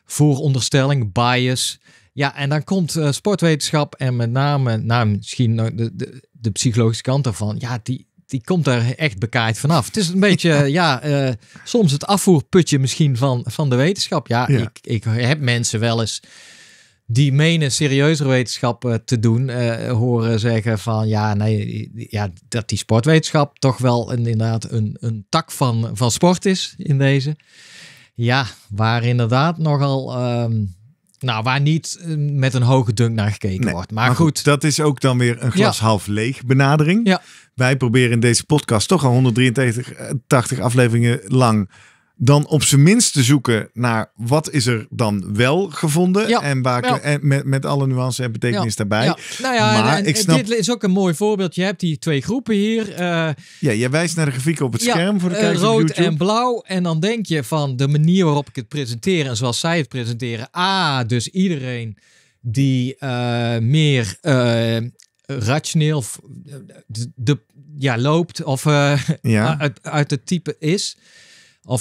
vooronderstelling, bias. Ja, en dan komt sportwetenschap en met name, nou, misschien nou, de, de, de, psychologische kant daarvan. Ja, die, die komt er echt bekaaid vanaf. Het is een beetje, ja, soms het afvoerputje misschien van, van de wetenschap. Ja, ja, Ik, ik heb mensen wel eens die menen serieuzere wetenschappen te doen, eh, horen zeggen van ja, nee, ja, dat die sportwetenschap toch wel een, inderdaad een, een tak van, van sport is in deze. Ja, waar inderdaad nogal. Ehm, nou, waar niet eh, met een hoge dunk naar gekeken wordt. Maar, goed, Dat is ook dan weer een glas half leeg benadering. Ja. Wij proberen in deze podcast toch al 183 80 eh, afleveringen lang dan op zijn minst te zoeken naar wat is er dan wel gevonden. en, waar, met, met alle nuance en betekenis daarbij. Nou ja, maar en, dit is ook een mooi voorbeeld. Je hebt die twee groepen hier. Uh, ja, je wijst naar de grafiek op het scherm voor de eh, kijkers uh, Rood en blauw. En dan denk je van de manier waarop ik het presenteer en zoals zij het presenteren. Ah, dus iedereen die eh, meer rationeel de, ja, loopt of (laughs) uit het type is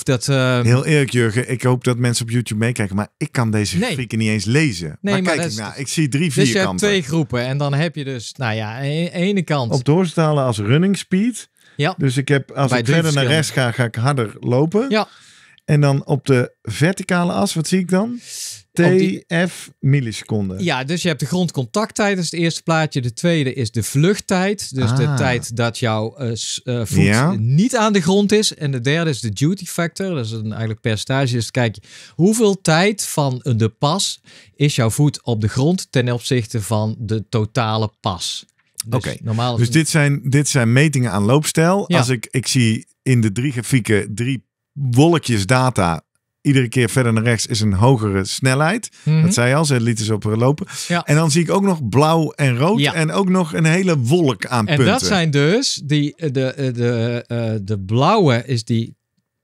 dat, eh, Heel eerlijk, Jurgen, ik hoop dat mensen op YouTube meekijken, maar ik kan deze nee. grafieken niet eens lezen. Nee, maar, kijk eens. nou, ik zie drie vierkanten. Dus je hebt twee groepen en dan heb je dus, nou ja, e-, ene kant... Op doorstalen als running speed. Ja. Dus ik heb, als ik verder naar rechts ga, ga ik harder lopen. Ja. En dan op de verticale as, wat zie ik dan? TF milliseconden. Ja, dus je hebt de grondcontacttijd, dat is het eerste plaatje. De tweede is de vluchttijd, dus de ah. tijd dat jouw uh, voet niet aan de grond is. En de derde is de duty factor, dat is een eigenlijk percentage. Dus kijk, hoeveel tijd van de pas is jouw voet op de grond ten opzichte van de totale pas? Dus Oké, normaal dus dit zijn, dit zijn metingen aan loopstijl. Als ik, ik zie in de drie grafieken drie wolkjes data iedere keer verder naar rechts is een hogere snelheid. Mhm. Dat zei je al, ze lieten ze op lopen. En dan zie ik ook nog blauw en rood en ook nog een hele wolk aan punten. En dat zijn dus, die, eh, de, eh, de, de, eh, de blauwe is die,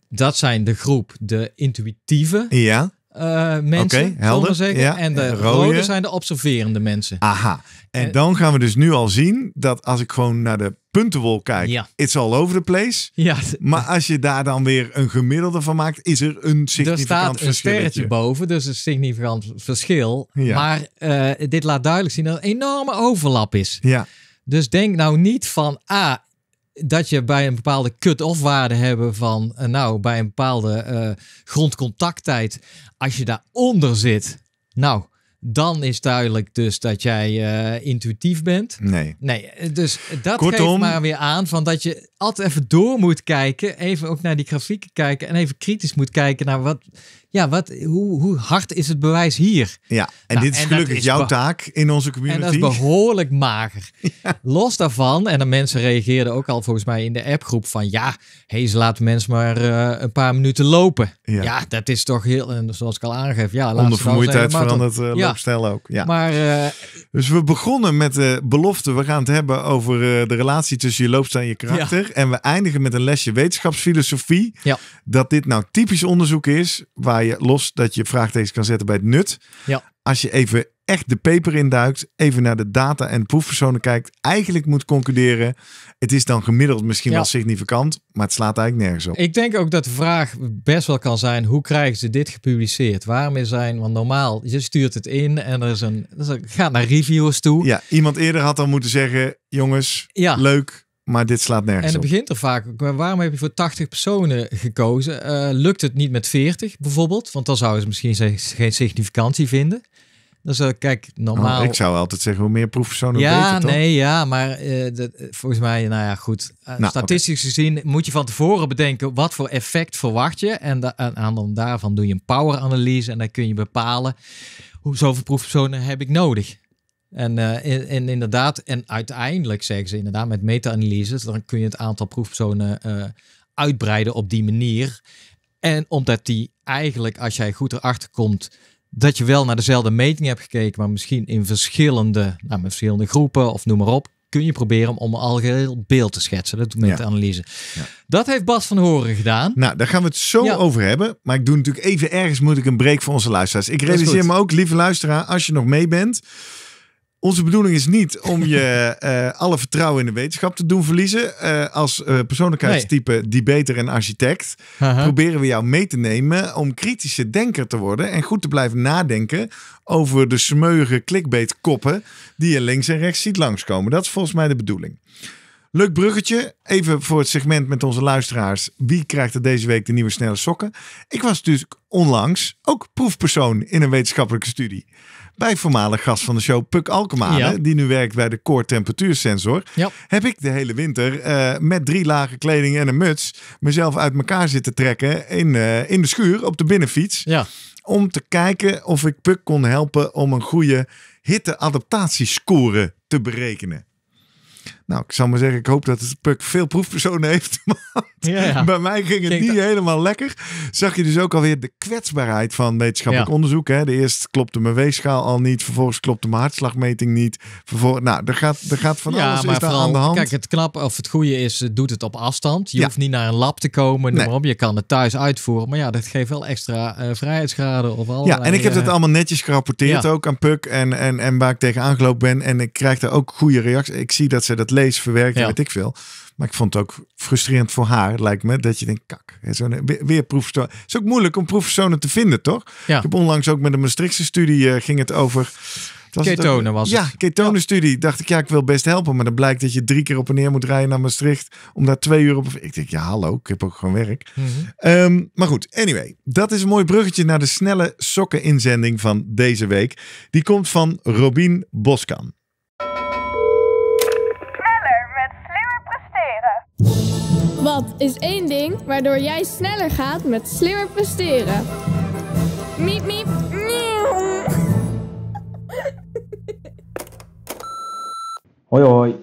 dat zijn de groep, de intuïtieve. Ja. Eh, mensen, helder. ja, en de eh, rode. zijn de observerende mensen. Aha. En, eh, dan gaan we dus nu al zien dat als ik gewoon naar de puntenwol kijk, ja. it's all over the place. Ja. Maar als je daar dan weer een gemiddelde van maakt, is er een significant verschil. Er staat een sterretje boven, dus een significant verschil. Ja. Maar dit laat duidelijk zien dat er een enorme overlap is. Ja. Dus denk nou niet van, ah, dat je bij een bepaalde cut-off waarde hebben van, eh, nou, bij een bepaalde eh, grondcontacttijd, als je daaronder zit, nou, dan is duidelijk dus dat jij eh, intuïtief bent. Nee. Nee, dus dat Kortom, maar weer aan van dat je altijd even door moet kijken, even ook naar die grafieken kijken en even kritisch moet kijken naar wat, ja, wat, hoe, hoe hard is het bewijs hier? Ja, en nou, dit is gelukkig jouw taak in onze community. En dat is behoorlijk mager. (laughs) Los daarvan, en de mensen reageerden ook al volgens mij in de appgroep van, ja, ze laat mensen maar eh, een paar minuten lopen. Ja. dat is toch heel, en zoals ik al aangeef, ja. Onder vermoeidheid verandert uh, eh, ja. ook. Ja. Maar, eh, dus we begonnen met de belofte, we gaan het hebben over de relatie tussen je loopstijl en je karakter. En we eindigen met een lesje wetenschapsfilosofie. Ja. Dat dit nou typisch onderzoek is. Waar je los dat je vraagtekens kan zetten bij het nut. Ja. Als je even echt de paper induikt, even naar de data en proefpersonen kijkt, eigenlijk moet concluderen. Het is dan gemiddeld misschien wel significant, maar het slaat eigenlijk nergens op. Ik denk ook dat de vraag best wel kan zijn: hoe krijgen ze dit gepubliceerd? Waarom is zijn, want normaal, je stuurt het in en er is een, dus gaat naar reviewers toe. Ja, iemand eerder had dan moeten zeggen: jongens, ja. leuk, maar dit slaat nergens En het begint er vaak Waarom heb je voor 80 personen gekozen? Eh, lukt het niet met 40 bijvoorbeeld? Want dan zouden ze misschien geen significantie vinden. Dus kijk, normaal... Oh, ik zou altijd zeggen, hoe meer proefpersonen, ja, beter, Ja, Nee, ja, maar eh, eh, volgens mij, nou ja, goed. Nou, statistisch gezien moet je van tevoren bedenken... wat voor effect verwacht je? En, aan dan daarvan doe je een power-analyse... en dan kun je bepalen, hoe, zoveel proefpersonen heb ik nodig? En, en, eh, inderdaad, en uiteindelijk zeggen ze inderdaad met meta-analyses, dan kun je het aantal proefpersonen eh, uitbreiden op die manier. En omdat die eigenlijk, als jij goed erachter komt, dat je wel naar dezelfde meting hebt gekeken, maar misschien in verschillende, nou, verschillende groepen of noem maar op, kun je proberen om een algeheel beeld te schetsen. Dat doet met analyse. Dat heeft Bas van Horen gedaan. Nou, daar gaan we het zo over hebben. Maar ik doe natuurlijk even ergens moet ik een break voor onze luisteraars. Ik realiseer me ook, lieve luisteraar, als je nog mee bent. Onze bedoeling is niet om je (laughs) eh, alle vertrouwen in de wetenschap te doen verliezen. Eh, als eh, persoonlijkheidstype nee. debater en architect proberen we jou mee te nemen om kritische denker te worden en goed te blijven nadenken over de smeuige clickbait koppen die je links en rechts ziet langskomen. Dat is volgens mij de bedoeling. Leuk bruggetje. Even voor het segment met onze luisteraars. Wie krijgt er deze week de nieuwe snelle sokken? Ik was dus onlangs ook proefpersoon in een wetenschappelijke studie bij voormalig gast van de show Puk Alkemade, die nu werkt bij de Core Temperatuursensor, heb ik de hele winter eh, met drie lagen kleding en een muts mezelf uit elkaar zitten trekken in, eh, in de schuur op de binnenfiets. Ja. Om te kijken of ik Puk kon helpen om een goede hitteadaptatiescore te berekenen. Nou, ik zou maar zeggen, ik hoop dat het Puk veel proefpersonen heeft. (laughs) Ja, Bij mij ging het niet helemaal lekker. Zag je dus ook alweer de kwetsbaarheid van wetenschappelijk onderzoek. Hè? De eerste klopte mijn weegschaal al niet. Vervolgens klopte mijn hartslagmeting niet. Vervolgens, nou, er gaat, er gaat van alles maar aan de hand. Kijk, het knap of het goede is, doet het op afstand. Je hoeft niet naar een lab te komen. Nee. Je kan het thuis uitvoeren. Maar ja, dat geeft wel extra uh, vrijheidsgraden. Of allerlei, ja, en ik heb eh, dat allemaal netjes gerapporteerd ook aan Puk. En, en, en waar ik tegen aangelopen ben. En ik krijg daar ook goede reacties. Ik zie dat ze dat verwerken verwerkt ja. weet ik veel. Maar ik vond het ook frustrerend voor haar, lijkt me, dat je denkt, kak, zo weer, weer Het is ook moeilijk om proefpersonen te vinden, toch? Ja. Ik heb onlangs ook met een Maastrichtse studie eh, ging het over... Was ketonen was het. Ja, studie Dacht ik, ja, ik wil best helpen. Maar dan blijkt dat je drie keer op en neer moet rijden naar Maastricht. Om daar twee uur op... Ik denk, ja, hallo, ik heb ook gewoon werk. Mhm. Ehm, maar goed, anyway. Dat is een mooi bruggetje naar de snelle sokken inzending van deze week. Die komt van Robin Boskam. Wat is één ding waardoor jij sneller gaat met slimmer presteren? Miep, miep, Hoi, hoi.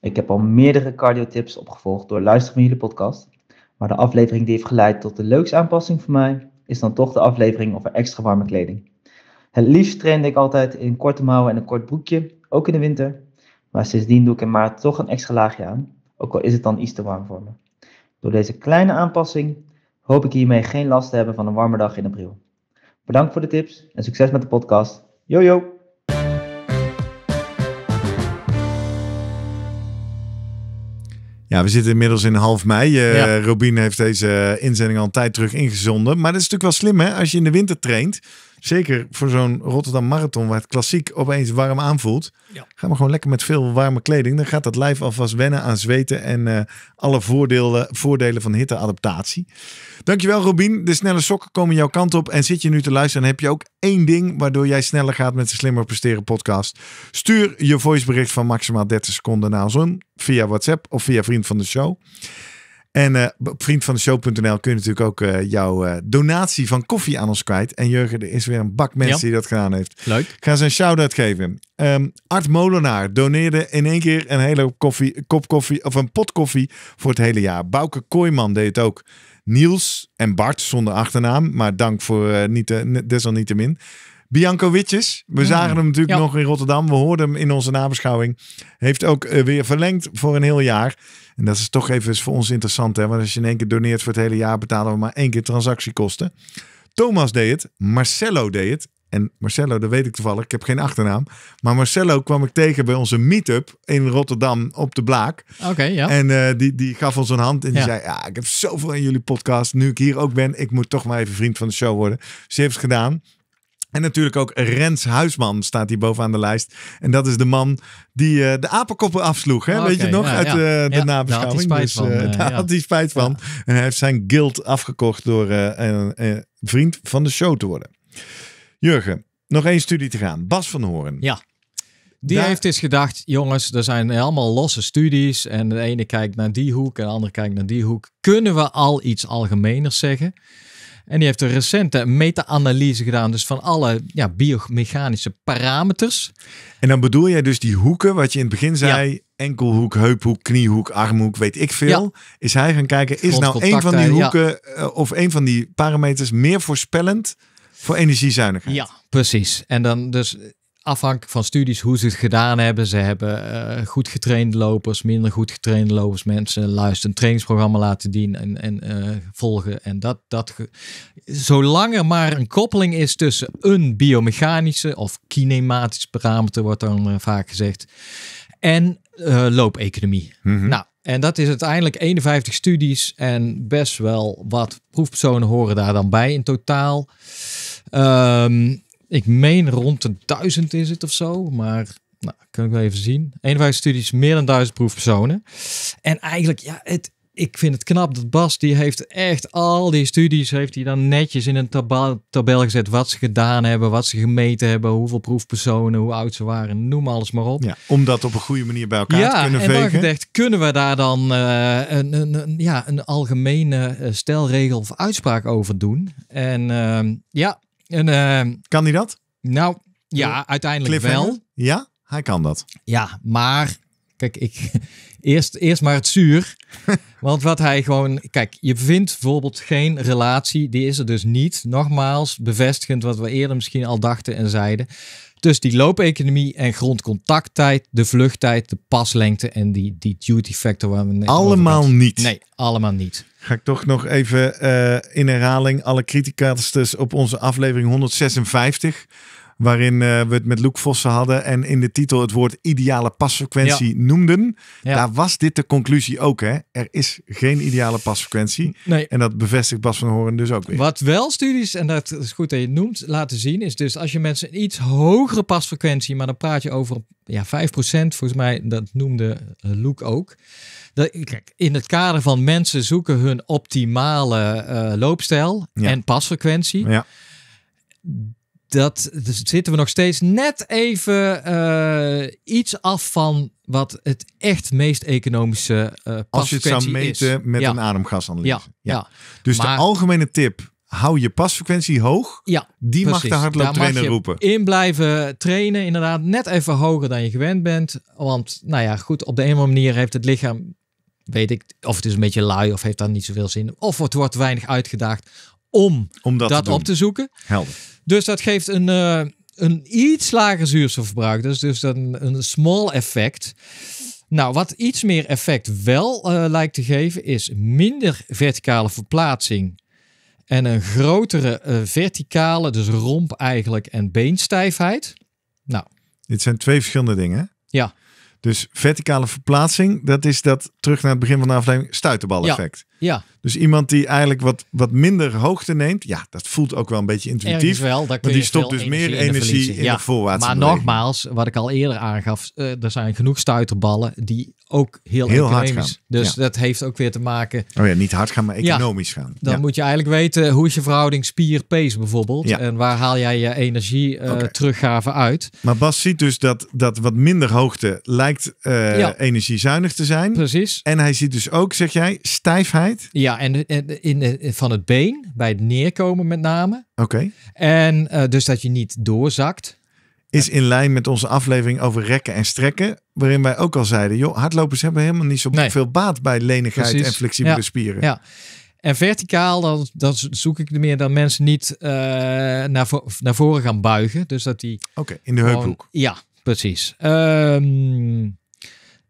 Ik heb al meerdere cardio tips opgevolgd door luisteren van jullie podcast. Maar de aflevering die heeft geleid tot de leukste aanpassing voor mij is dan toch de aflevering over extra warme kleding. Het liefst trainde ik altijd in korte mouwen en een kort broekje, ook in de winter. Maar sindsdien doe ik in maart toch een extra laagje aan ook al is het dan iets te warm voor me. Door deze kleine aanpassing hoop ik hiermee geen last te hebben van een warme dag in april. Bedankt voor de tips en succes met de podcast. Jojo! Ja, we zitten inmiddels in half mei. Uh, Robin heeft deze eh, inzending al een tijd terug ingezonden. Maar dat is natuurlijk wel slim hè, als je in de winter traint zeker voor zo'n Rotterdam Marathon, waar het klassiek opeens warm aanvoelt. Ga maar gewoon lekker met veel warme kleding. Dan gaat dat lijf alvast wennen aan zweten en eh, alle voordelen, voordelen van hitteadaptatie. Dankjewel Robin. De snelle sokken komen jouw kant op. En zit je nu te luisteren heb je ook één ding waardoor jij sneller gaat met de Slimmer Presteren podcast. Stuur je voicebericht van maximaal 30 seconden naar ons via WhatsApp of via Vriend van de Show. En uh, eh, vriend van show.nl kun je natuurlijk ook eh, jouw eh, donatie van koffie aan ons kwijt. En Jurgen, er is weer een bak mensen die dat gedaan heeft. Leuk. Ga ze een shout-out geven. Ehm, Art Molenaar doneerde in één keer een hele kop koffie, kop koffie of een pot koffie voor het hele jaar. Bouke Kooiman deed het ook. Niels en Bart zonder achternaam, maar dank voor niet desalniettemin. Bianco Witjes, we mm. zagen hem natuurlijk nog in Rotterdam. We hoorden hem in onze nabeschouwing. Heeft ook eh, weer verlengd voor een heel jaar. En dat is toch even voor ons interessant. Hè? Want als je in één keer doneert voor het hele jaar, betalen we maar één keer transactiekosten. Thomas deed het, Marcello deed het. En Marcello, dat weet ik toevallig, ik heb geen achternaam. Maar Marcello kwam ik tegen bij onze meetup in Rotterdam op de Blaak. Oké, ja. En eh, die, die gaf ons een hand en die zei, ja, ik heb zoveel aan jullie podcast. Nu ik hier ook ben, ik moet toch maar even vriend van de show worden. Ze dus heeft het gedaan. En natuurlijk ook Rens Huisman staat hier bovenaan de lijst. En dat is de man die eh, de apenkoppen afsloeg. Hè? Weet je nog? Uit eh, de, de nabeschouwing. Dus, eh, daar had hij spijt van. daar had hij spijt van. En hij heeft zijn guild afgekocht door een vriend van de show te worden. Jurgen, nog één studie te gaan. Bas van Horen. Ja. Die heeft eens gedacht, jongens, er zijn allemaal losse studies. En de ene kijkt naar die hoek en de andere kijkt naar die hoek. Kunnen we al iets algemeners zeggen? En die heeft een recente meta-analyse gedaan, dus van alle ja, biomechanische parameters. En dan bedoel jij dus die hoeken, wat je in het begin zei, enkelhoek, heuphoek, kniehoek, armhoek, weet ik veel. Is hij gaan kijken, is nou een van die hoeken eh, of een van die parameters meer voorspellend voor energiezuinigheid? Ja, precies. En dan dus afhankelijk van studies hoe ze het gedaan hebben. Ze hebben eh, goed getrainde lopers, minder goed getrainde lopers. Mensen luisteren, een trainingsprogramma laten dienen en, en eh, volgen. En dat, dat zolang er maar een koppeling is tussen een biomechanische of kinematische parameter, wordt dan eh, vaak gezegd, en loopeconomie. Mm Nou, en dat is uiteindelijk 51 studies en best wel wat proefpersonen horen daar dan bij in totaal. Ehm, ik meen rond de duizend is het of zo, maar nou, kan ik wel even zien. de studies, meer dan duizend proefpersonen. En eigenlijk, ja, het, ik vind het knap dat Bas, die heeft echt al die studies, heeft hij dan netjes in een tabel, tabel gezet wat ze gedaan hebben, wat ze gemeten hebben, hoeveel proefpersonen, hoe oud ze waren, noem alles maar op. Ja, om dat op een goede manier bij elkaar ja, te kunnen vegen. Ja, en dan gedacht, kunnen we daar dan eh, een, een, ja, een algemene eh, stelregel of uitspraak over doen? En eh, ja, en, ehm, kan hij dat? Nou, ja, uiteindelijk wel. Ja, hij kan dat. Ja, maar kijk, ik, (laughs) eerst, eerst maar het zuur. (laughs) Want wat hij gewoon. Kijk, je vindt bijvoorbeeld geen relatie. Die is er dus niet. Nogmaals, bevestigend wat we eerder misschien al dachten en zeiden. Tussen die loopeconomie en grondcontacttijd, de vluchttijd, de paslengte en die, die duty factor. Allemaal niet. Nee, allemaal niet ga ik toch nog even eh, in herhaling alle criticasters op onze aflevering 156. Waarin eh, we het met Luc Vossen hadden en in de titel het woord ideale pasfrequentie noemden. Daar was dit de conclusie ook. Hè? Er is geen ideale pasfrequentie. Nee. En dat bevestigt Bas van Horen dus ook weer. Wat wel studies, en dat is goed dat je het noemt, laten zien. Is dus als je mensen een iets hogere pasfrequentie, maar dan praat je over ja, 5%. Volgens mij, dat noemde eh, Luke ook. Dat, kijk, in het kader van mensen zoeken hun optimale eh, loopstijl en pasfrequentie. Ja. Dat dus zitten we nog steeds net even eh, iets af van wat het echt meest economische uh, Als je het zou meten is. met een ademgasanalyse. Ja, ja. Dus de algemene tip hou je pasfrequentie hoog. Ja, die mag de hardlooptrainer roepen. In blijven trainen, inderdaad. Net even hoger dan je gewend bent. Want, nou ja, goed, op de ene manier heeft het lichaam weet ik, of het is een beetje lui of heeft daar niet zoveel zin. Of het wordt weinig uitgedaagd om, om dat, op te zoeken. Helder. Dus dat geeft een, eh, een iets lager zuurstofverbruik. Dus, dus een, een small effect. Nou, wat iets meer effect wel eh, lijkt te geven, is minder verticale verplaatsing. En een grotere eh, verticale, dus romp eigenlijk, en beenstijfheid. Nou. Dit zijn twee verschillende dingen. Ja. Dus verticale verplaatsing, dat is dat terug naar het begin van de aflevering stuiterbal effect. Ja. Dus iemand die eigenlijk wat, wat minder hoogte neemt, ja, dat voelt ook wel een beetje intuïtief. Wel, maar die stopt dus meer energie in de, ja. Maar nogmaals, wat ik al eerder aangaf, eh, er zijn genoeg stuiterballen die ook heel, economisch. Hard gaan. Dus dat heeft ook weer te maken. Oh ja, niet hard gaan, maar economisch gaan. Dan moet je eigenlijk weten hoe is je verhouding spier-pace bijvoorbeeld. En waar haal jij je energie uh, teruggave uit. Maar Bas ziet dus dat, dat wat minder hoogte lijkt eh, energiezuinig te zijn. Precies. En hij ziet dus ook, zeg jij, stijfheid ja, en, in, in, van het been, bij het neerkomen met name. Oké. En eh, dus dat je niet doorzakt. Is in lijn met onze aflevering over rekken en strekken, waarin wij ook al zeiden, joh, hardlopers hebben helemaal niet zo veel baat bij lenigheid en flexibele spieren. Ja. En verticaal, dan, dan zoek ik de meer dat mensen niet eh, naar, naar voren gaan buigen. Dus dat die. Oké, in de heuphoek. ja, precies. Ehm,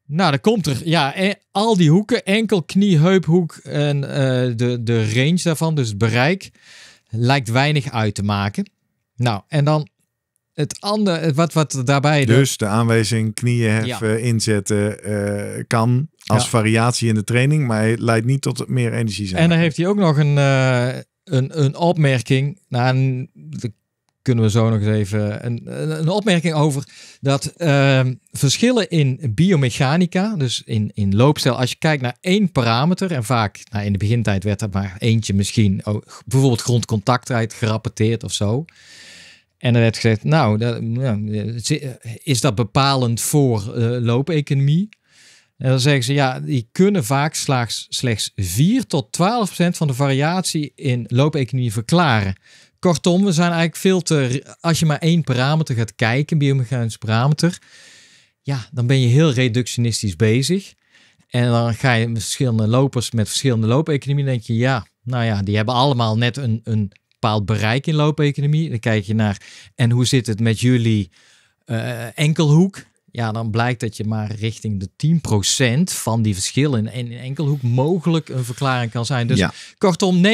nou, dat komt er. Ja, en al die hoeken. Enkel, knie, heuphoek en eh, de, de range daarvan, dus het bereik, lijkt weinig uit te maken. Nou, en dan het andere, wat, wat daarbij... Dus de aanwijzing knieën heffen, inzetten eh, kan als variatie in de training, maar het leidt niet tot meer energie. zijn. En dan heeft hij ook nog een, uh, een, een opmerking. Nou, kunnen we zo nog eens even een, een opmerking over. Dat ehm, verschillen in biomechanica, dus in, in loopstijl, als je kijkt naar één parameter, en vaak nou, in de begintijd werd er maar eentje misschien, bijvoorbeeld grondcontacttijd gerapporteerd of zo. En er werd gezegd, nou, dat, eh, is dat bepalend voor uh, loopeconomie? En dan zeggen ze, ja, die kunnen vaak slechts, slechts 4 tot 12 procent van de variatie in loopeconomie verklaren. Kortom, we zijn eigenlijk veel te. Als je maar één parameter gaat kijken, biomechanisch parameter, ja, dan ben je heel reductionistisch bezig. En dan ga je verschillende lopers met verschillende economie denk je, ja, nou ja, die hebben allemaal net een, een bepaald bereik in loopeconomie. Dan kijk je naar en hoe zit het met jullie eh, enkelhoek? Ja, dan blijkt dat je maar richting de 10% van die verschillen in hoek mogelijk een verklaring kan zijn. Dus kortom, 90%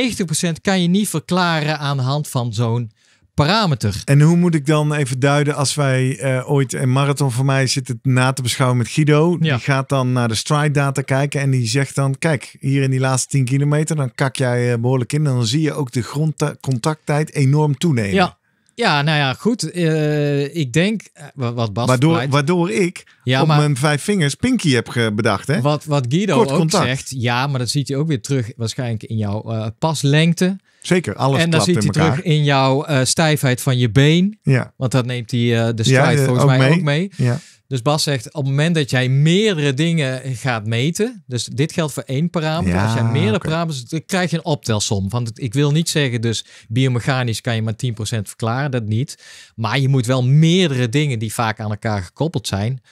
kan je niet verklaren aan de hand van zo'n parameter. En hoe moet ik dan even duiden als wij eh, ooit een marathon voor mij zitten na te beschouwen met Guido? Die gaat dan naar de stride data kijken en die zegt dan: Kijk, hier in die laatste 10 kilometer, dan kak jij eh, behoorlijk in. En dan zie je ook de grondcontacttijd enorm toenemen. Ja. Ja, nou ja, goed. Eh, ik denk eh, wat Bas waardoor, waardoor ik ja, op mijn vijf vingers Pinky heb bedacht. Hè? Wat, wat Guido ook zegt, ja, maar dat ziet hij ook weer terug waarschijnlijk in jouw eh, paslengte. Zeker, alles En dan zit hij terug in jouw eh, stijfheid van je been. Ja. Want dat neemt hij eh, de strijd eh, volgens mij ook mee. Ja. Dus Bas zegt, op het moment dat jij meerdere dingen gaat meten, dus dit geldt voor één parameter, als jij meerdere parameters, dan krijg je een optelsom. Want ik wil niet zeggen, dus biomechanisch kan je maar 10% verklaren, dat niet. Maar je moet wel meerdere dingen die vaak aan elkaar gekoppeld zijn,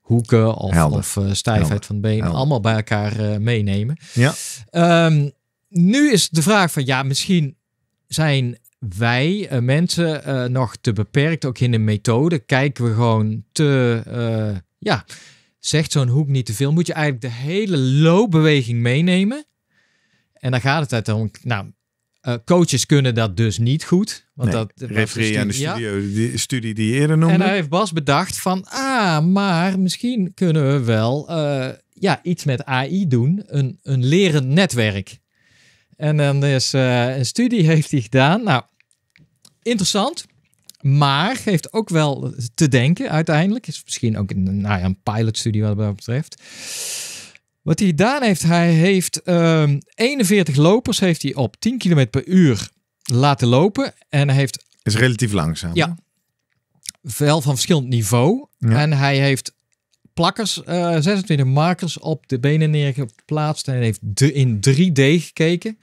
hoeken of, of stijfheid van het been, allemaal bij elkaar meenemen. Ja. Ehm, nu is de vraag van ja, misschien zijn wij eh, mensen eh, nog te beperkt, ook in de methode. Kijken we gewoon te, eh, ja, zegt zo'n hoek niet te veel. Moet je eigenlijk de hele loopbeweging meenemen. En dan gaat het uit om, nou, coaches kunnen dat dus niet goed. Want nee, dat refereer aan de dus studio, ja. die studie die je eerder noemde. En daar heeft Bas bedacht van, ah, maar misschien kunnen we wel ja, iets met AI doen. Een, een lerend netwerk. En dan ehm, is eh, een studie (laughs) heeft hij gedaan. Nou, interessant. Maar geeft ook wel te denken uiteindelijk. Is misschien ook een, nou ja, een pilotstudie wat dat betreft. Wat hij gedaan heeft, hij heeft 41 ehm, lopers heeft hij op 10 km per uur laten lopen. En heeft... Is relatief langzaam. Ja. Wel van verschillend niveau. En hij heeft plakkers, 26 eh, markers op de benen neergeplaatst en heeft in 3D gekeken.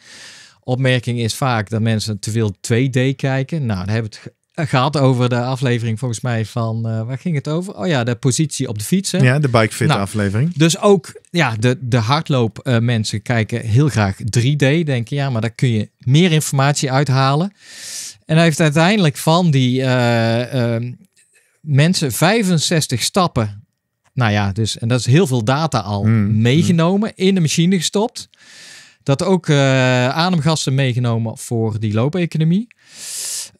Opmerking is vaak dat mensen te veel 2D kijken. Nou, daar hebben we het eh, gehad over de aflevering volgens mij van eh, waar ging het over? Oh ja, de positie op de fiets. Hè? Ja, de bike fit nou, aflevering. Dus ook ja, de, de hardloop mensen kijken heel graag 3D. Denken ja, maar daar kun je meer informatie uithalen. En hij heeft uiteindelijk van die ehm, mensen 65 stappen nou ja, dus, en dat is heel veel data al hmm, hmm. meegenomen, in de machine gestopt. Dat ook uh, ademgassen meegenomen voor die loopeconomie.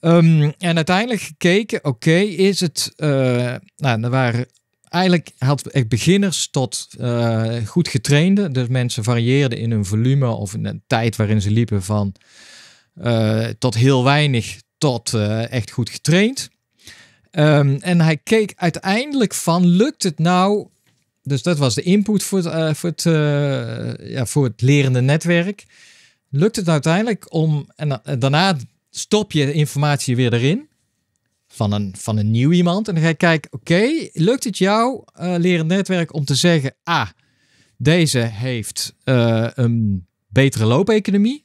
Um, en uiteindelijk gekeken, oké, is het. Eh, nou, er waren eigenlijk had echt beginners tot eh, goed getrainde. Dus mensen varieerden in hun volume of in de tijd waarin ze liepen van tot heel weinig tot echt goed getraind. Ehm, en hij keek uiteindelijk van, lukt het nou? Dus dat was de input voor het, eh, voor het, eh, ja, voor het lerende netwerk. Lukt het uiteindelijk om, en, eh, daarna stop je informatie weer erin. Van een, van een nieuw iemand. En dan ga je kijken, oké, lukt het jouw uh, lerend netwerk om te zeggen, ah, deze heeft een betere loopeconomie.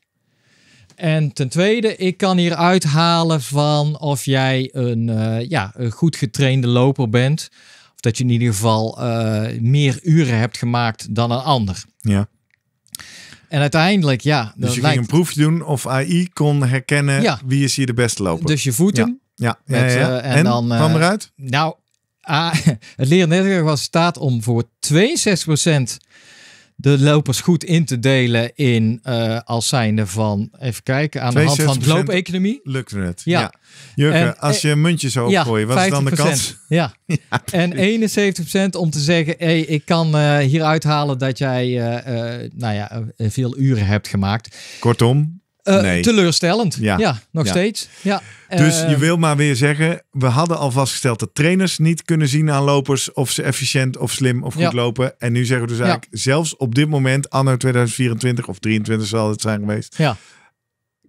En ten tweede, ik kan hier uithalen van of jij een, eh, ja, een goed getrainde loper bent. Of dat je in ieder geval eh, meer uren hebt gemaakt dan een ander. Ja. En uiteindelijk, ja. Dus je ging een proefje doen of AI kon herkennen wie is hier de beste loper. Dus je voeten. Ja. ja. Eh, en, dan, kwam eruit? Nou, (laughs) het leren netwerk was staat om voor 62% de lopers goed in te delen in uh, als zijnde van, even kijken, aan de hand van de loopeconomie. Lukt het. Ja. ja. Jurgen, als je eh, muntjes opgooit, ja, wat is dan de kans? (laughs) Ja. en 71% om te zeggen, hey, ik kan uh, hier uithalen dat jij nou ja, veel uren hebt gemaakt. Kortom, eh, nee. Teleurstellend. Ja, ja nog steeds. Ja. Dus je eh, wil maar weer zeggen, we hadden al vastgesteld dat trainers niet kunnen zien aan lopers of ze efficiënt of slim of goed lopen. En nu zeggen we dus eigenlijk, zelfs op dit moment, anno 2024 of 23 zal het zijn geweest, ja.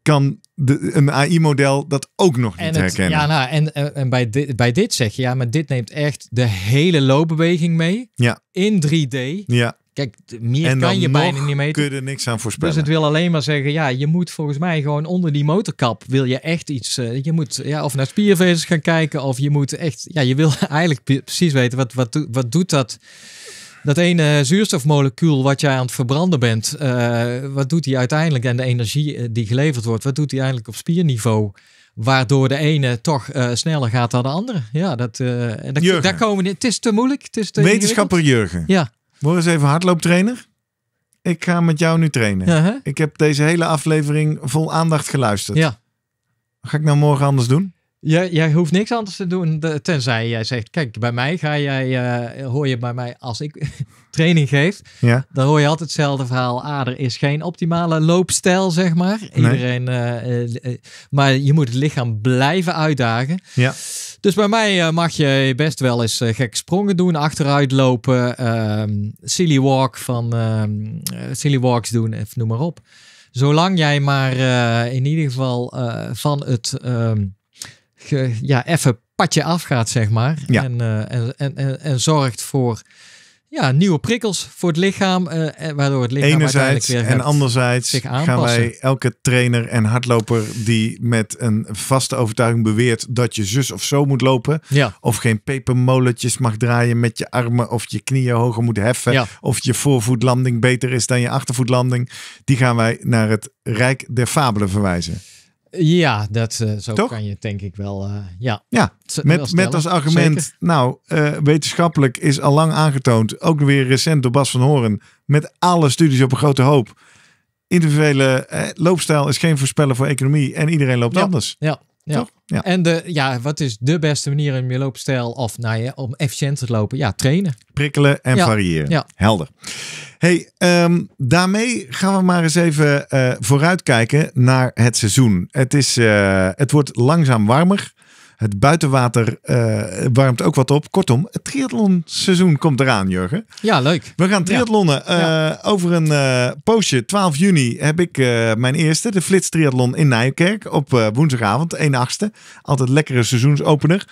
kan de, een AI-model dat ook nog niet herkennen. Ja, nou, en, en bij, dit, bij dit zeg je, ja, maar dit neemt echt de hele loopbeweging mee ja. in 3D. Ja. Kijk, meer kan je bijna niet mee. kun je er niks aan voorspellen. Dus het wil alleen maar zeggen, ja, je moet volgens mij gewoon onder die motorkap wil je echt iets. Eh, je moet ja, of naar spiervezels gaan kijken, of je moet echt, ja, je wil (laughs) eigenlijk precies weten wat, wat, wat doet dat. Dat ene zuurstofmolecuul wat jij aan het verbranden bent, eh, wat doet die uiteindelijk? En de energie eh, die geleverd wordt, wat doet die eigenlijk op spierniveau? waardoor de ene toch sneller gaat dan de andere. Ja, dat, uh, dat, daar komen, het is te moeilijk. Het is te Wetenschapper Jurgen. Ja. Word eens even hardlooptrainer. Ik ga met jou nu trainen. ik heb deze hele aflevering vol aandacht geluisterd. Ja. Ga ik nou morgen anders doen? Jij, jij hoeft niks anders te doen, tenzij jij zegt: Kijk, bij mij ga jij, eh, hoor je bij mij als ik (laughs) training geef, dan hoor je altijd hetzelfde verhaal. Ah, er is geen optimale loopstijl, zeg maar. Iedereen, eh, eh, maar je moet het lichaam blijven uitdagen. Ja. Dus bij mij eh, mag je best wel eens eh, gek sprongen doen, achteruit lopen, ehm, silly, walk van, ehm, eh, silly walks doen, even noem maar op. Zolang jij maar in ieder geval van het ehm, ja, even padje afgaat, zeg maar. En, en, en, en, en zorgt voor ja, nieuwe prikkels voor het lichaam, eh, eh, waardoor het lichaam Enerzijds weer en anderzijds gaan wij elke trainer en hardloper die met een vaste overtuiging beweert dat je zus of zo moet lopen, of geen pepermoletjes mag draaien met je armen of je knieën hoger moet heffen, of je voorvoetlanding beter is dan je achtervoetlanding, die gaan wij naar het Rijk der Fabelen verwijzen. Ja, dat, eh, zo kan je denk ik wel. Eh, ja, ja met, met als argument. Nou, eh, wetenschappelijk is al lang aangetoond. Ook weer recent door Bas van Horen. Met alle studies op een grote hoop. Individuele loopstijl is geen voorspeller voor economie. En iedereen loopt anders. Ja, ja. Toch? Ja. En de, ja, wat is de beste manier in je loopstijl of nou ja, om efficiënt te lopen? Ja, trainen. Prikkelen en variëren. Ja. Helder. Hey, ehm, daarmee gaan we maar eens even uh, vooruitkijken naar het seizoen. Het, is, eh, het wordt langzaam warmer. Het buitenwater eh, warmt ook wat op. Kortom, het triathlonseizoen komt eraan, Jurgen. Ja, leuk. We gaan triathlonnen. Eh, over een uh, poosje, 12 juni, heb ik mijn eerste, de Flits Triathlon in Nijkerk op woensdagavond, 1 8 Altijd lekkere seizoensopener.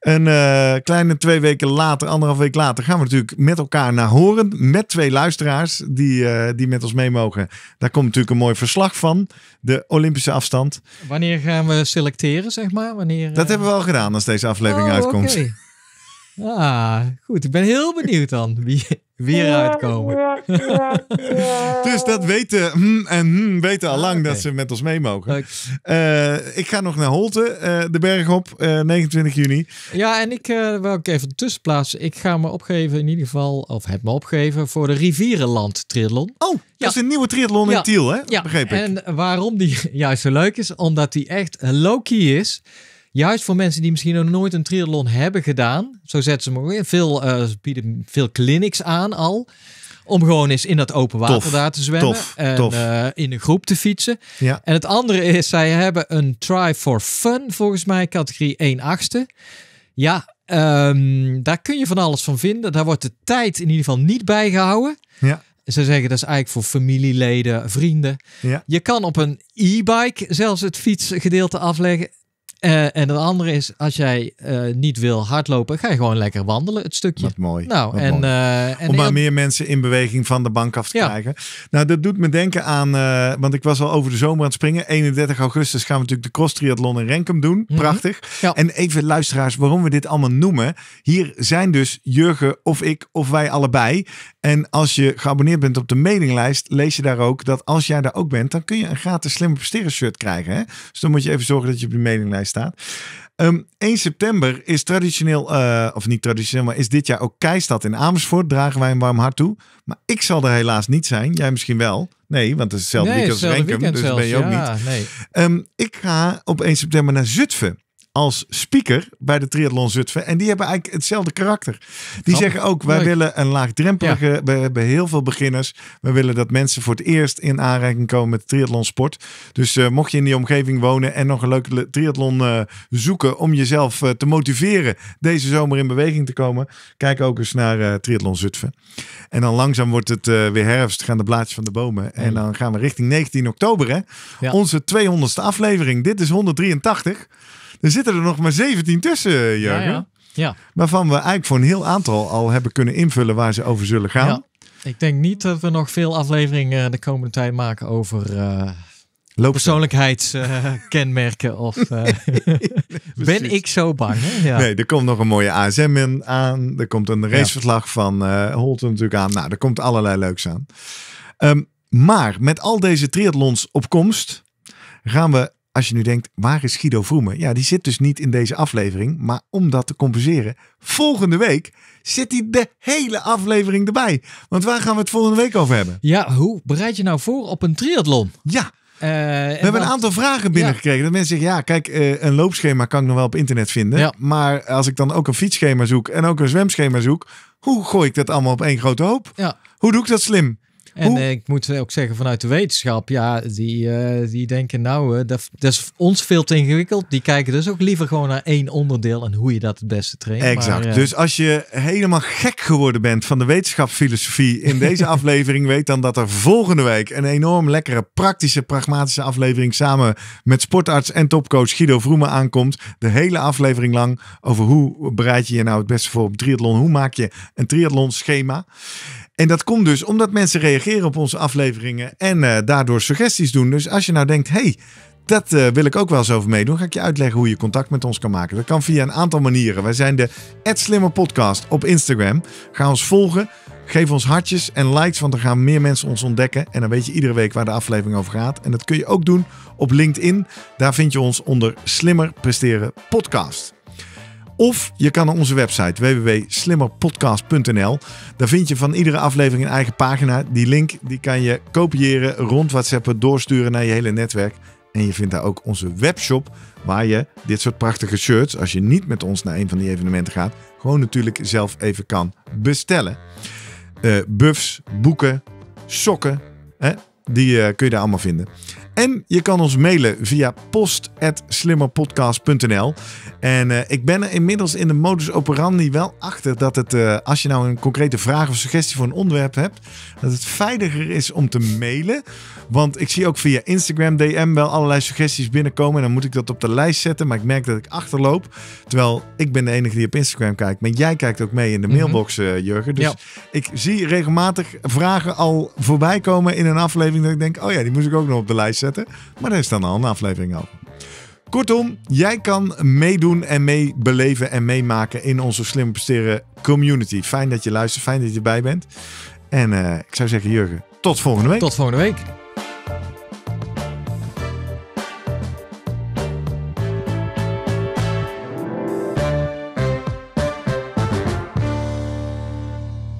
Een eh, kleine twee weken later, anderhalf week later, gaan we natuurlijk met elkaar naar horen. Met twee luisteraars die, eh, die met ons mee mogen. Daar komt natuurlijk een mooi verslag van. De Olympische afstand. Wanneer gaan we selecteren, zeg maar? Wanneer, Dat eh? hebben we al gedaan als deze aflevering oh, uitkomt. Ah, goed. Ik ben heel benieuwd dan wie, wie eruit komen. (laughs) dus dat weten hmm, en hm weten al ah, lang dat ze met ons mee mogen. Eh, ik ga nog naar Holte, eh, de berg op, uh, eh, 29 juni. Ja, en ik wil ook even plaatsen. Ik ga me opgeven in ieder geval, of heb me opgegeven, voor de Rivierenland Triathlon. Oh, dat is een nieuwe triathlon in Tiel, hè? Ja, begreep ik. En waarom die (laughs) juist zo leuk is, omdat die echt low-key is. Juist voor mensen die misschien nog nooit een triathlon hebben gedaan. Zo zetten ze maar veel, eh, bieden veel clinics aan al. Om gewoon eens in dat open water daar te zwemmen. en eh, in een groep te fietsen. En het andere is, zij hebben een try for fun volgens mij. Categorie 1 achtste. Ja, ehm, daar kun je van alles van vinden. Daar wordt de tijd in ieder geval niet bijgehouden. Ja ze zeggen dat is eigenlijk voor familieleden, vrienden. Ja. Je kan op een e-bike zelfs het fietsgedeelte afleggen. Eh, en het andere is, als jij eh, niet wil hardlopen, ga je gewoon lekker wandelen, het stukje. Wat mooi. Nou, eh, en, Om maar meer mensen in beweging van de bank af te krijgen. Nou, dat doet me denken aan, want ik was al over de zomer aan het springen. 31 augustus gaan we natuurlijk de cross triathlon in Renkum doen. Mhm. Prachtig. En even luisteraars, waarom we dit allemaal noemen. Hier zijn dus Jurgen of ik of wij allebei. En als je geabonneerd bent op de mailinglijst, lees je daar ook dat als jij daar ook bent, dan kun je een gratis slimme presteren shirt krijgen. Hè? Dus dan moet je even zorgen dat je op de mailinglijst staat. 1 ehm, september is traditioneel, eh, of niet traditioneel, maar is dit jaar ook Keistad in Amersfoort. Dragen wij een warm hart toe. Maar ik zal er helaas niet zijn. Jij misschien wel. Nee, want het hetzelfde weekend als dus ben je ook niet. Nee. Ehm, ik ga op 1 september naar Zutphen als speaker bij de Triathlon Zutphen. En die hebben eigenlijk hetzelfde karakter. Die zeggen ook, wij willen een laagdrempelige... Ja. We hebben heel veel beginners. We willen dat mensen voor het eerst in aanraking komen met triathlon sport. Dus eh, mocht je in die omgeving wonen en nog een leuke triathlon eh, zoeken... om jezelf eh, te motiveren deze zomer in beweging te komen... kijk ook eens naar Triathlon Zutphen. En dan langzaam wordt het weer herfst, gaan de blaadjes van de bomen. En mm. dan gaan we richting 19 oktober, hè? Onze 200ste aflevering. Dit is 183. Er zitten er nog maar 17 tussen, eh, Jurgen. Ja, Waarvan we eigenlijk voor een heel aantal al hebben kunnen invullen waar ze over zullen gaan. Ik denk niet dat we nog veel afleveringen eh, de komende tijd maken over uh, persoonlijkheidskenmerken. (laughs) of ben ik zo bang? Ja. Nee, er komt nog een mooie ASM in aan. Er komt een raceverslag van Holten natuurlijk aan. Nou, er komt allerlei leuks aan. Ehm, maar met al deze triathlons op komst gaan we als je nu denkt, waar is Guido Vroemen? Ja, die zit dus niet in deze aflevering. Maar om dat te compenseren, volgende week zit hij de hele aflevering erbij. Want waar gaan we het volgende week over hebben? Ja, hoe bereid je nou voor op een triathlon? Ja, eh, we hebben een aantal vragen binnengekregen. Ja. Dat mensen zeggen, ja, kijk, eh, een loopschema kan ik nog wel op internet vinden. Maar als ik dan ook een fietsschema zoek en ook een zwemschema zoek, hoe gooi ik dat allemaal op één grote hoop? Ja. Hoe doe ik dat slim? En ik moet ook zeggen, vanuit de wetenschap, ja, die, eh, die denken nou, eh, dat, is ons veel te ingewikkeld. Die kijken dus ook liever gewoon naar één onderdeel en hoe je dat het beste traint. Exact. dus als je helemaal gek geworden bent van de wetenschapsfilosofie in deze (laughs) aflevering, weet dan dat er volgende week een enorm lekkere, praktische, pragmatische aflevering samen met sportarts en topcoach Guido Vroemen aankomt. De hele aflevering lang over hoe bereid je je nou het beste voor op triathlon. Hoe maak je een triathlon schema? En dat komt dus omdat mensen reageren op onze afleveringen en eh, daardoor suggesties doen. Dus als je nou denkt, hey, dat eh, wil ik ook wel eens over meedoen, ga ik je uitleggen hoe je contact met ons kan maken. Dat kan via een aantal manieren. Wij zijn de Slimmer Podcast op Instagram. Ga ons volgen. Geef ons hartjes en likes, want dan gaan meer mensen ons ontdekken. En dan weet je iedere week waar de aflevering over gaat. En dat kun je ook doen op LinkedIn. Daar vind je ons onder Slimmer Presteren Podcast. Of je kan naar onze website www.slimmerpodcast.nl. Daar vind je van iedere aflevering een eigen pagina. Die link die kan je kopiëren, rond WhatsAppen, doorsturen naar je hele netwerk. En je vindt daar ook onze webshop waar je dit soort prachtige shirts, als je niet met ons naar een van die evenementen gaat, gewoon natuurlijk zelf even kan bestellen. Eh, buffs, boeken, sokken, hè? die eh, kun je daar allemaal vinden. En je kan ons mailen via post.slimmerpodcast.nl. En eh, ik ben er inmiddels in de modus operandi wel achter dat het, eh, als je nou een concrete vraag of suggestie voor een onderwerp hebt, dat het veiliger is om te mailen. Want ik zie ook via Instagram DM wel allerlei suggesties binnenkomen. En dan moet ik dat op de lijst zetten. Maar ik merk dat ik achterloop. Terwijl ik ben de enige die op Instagram kijkt. Maar jij kijkt ook mee in de mhm. mailbox, eh, Jurgen. Dus ik zie regelmatig vragen al voorbij komen in een aflevering. Dat ik denk, oh ja, die moest ik ook nog op de lijst zetten. Maar daar is dan al een aflevering over. Kortom, jij kan meedoen en meebeleven en meemaken in onze Slim Presteren community. Fijn dat je luistert, fijn dat je erbij bent. En eh, ik zou zeggen, Jurgen, tot volgende week. Tot volgende week.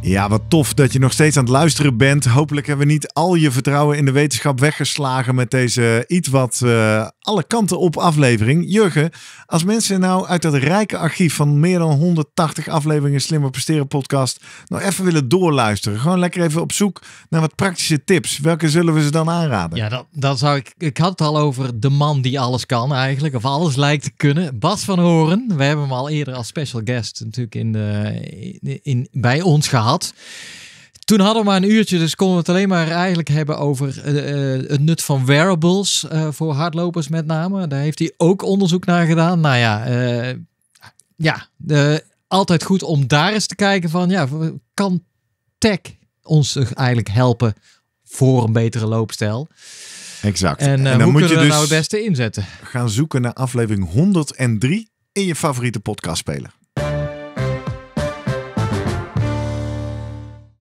Ja, wat tof dat je nog steeds aan het luisteren bent. Hopelijk hebben we niet al je vertrouwen in de wetenschap weggeslagen met deze iets wat eh, alle kanten op aflevering. Jurgen, als mensen nou uit dat rijke archief van meer dan 180 afleveringen Slimmer Presteren podcast nou even willen doorluisteren. Gewoon lekker even op zoek naar wat praktische tips. Welke zullen we ze dan aanraden? Ja, dat, dat zou ik. Ik had het al over de man die alles kan eigenlijk, of alles lijkt te kunnen. Bas van Horen, we hebben hem al eerder als special guest natuurlijk in, de, in bij ons gehad. Toen hadden we maar een uurtje, dus konden we het alleen maar eigenlijk hebben over eh, eh, het nut van wearables eh, voor hardlopers met name. Daar heeft hij ook onderzoek naar gedaan. Nou ja, ja altijd goed om daar eens te kijken van, ja, kan tech ons eigenlijk helpen voor een betere loopstijl? Exact. En, dan hoe moet kunnen je we dus nou het beste inzetten? Gaan zoeken naar aflevering 103 in je favoriete podcastspeler.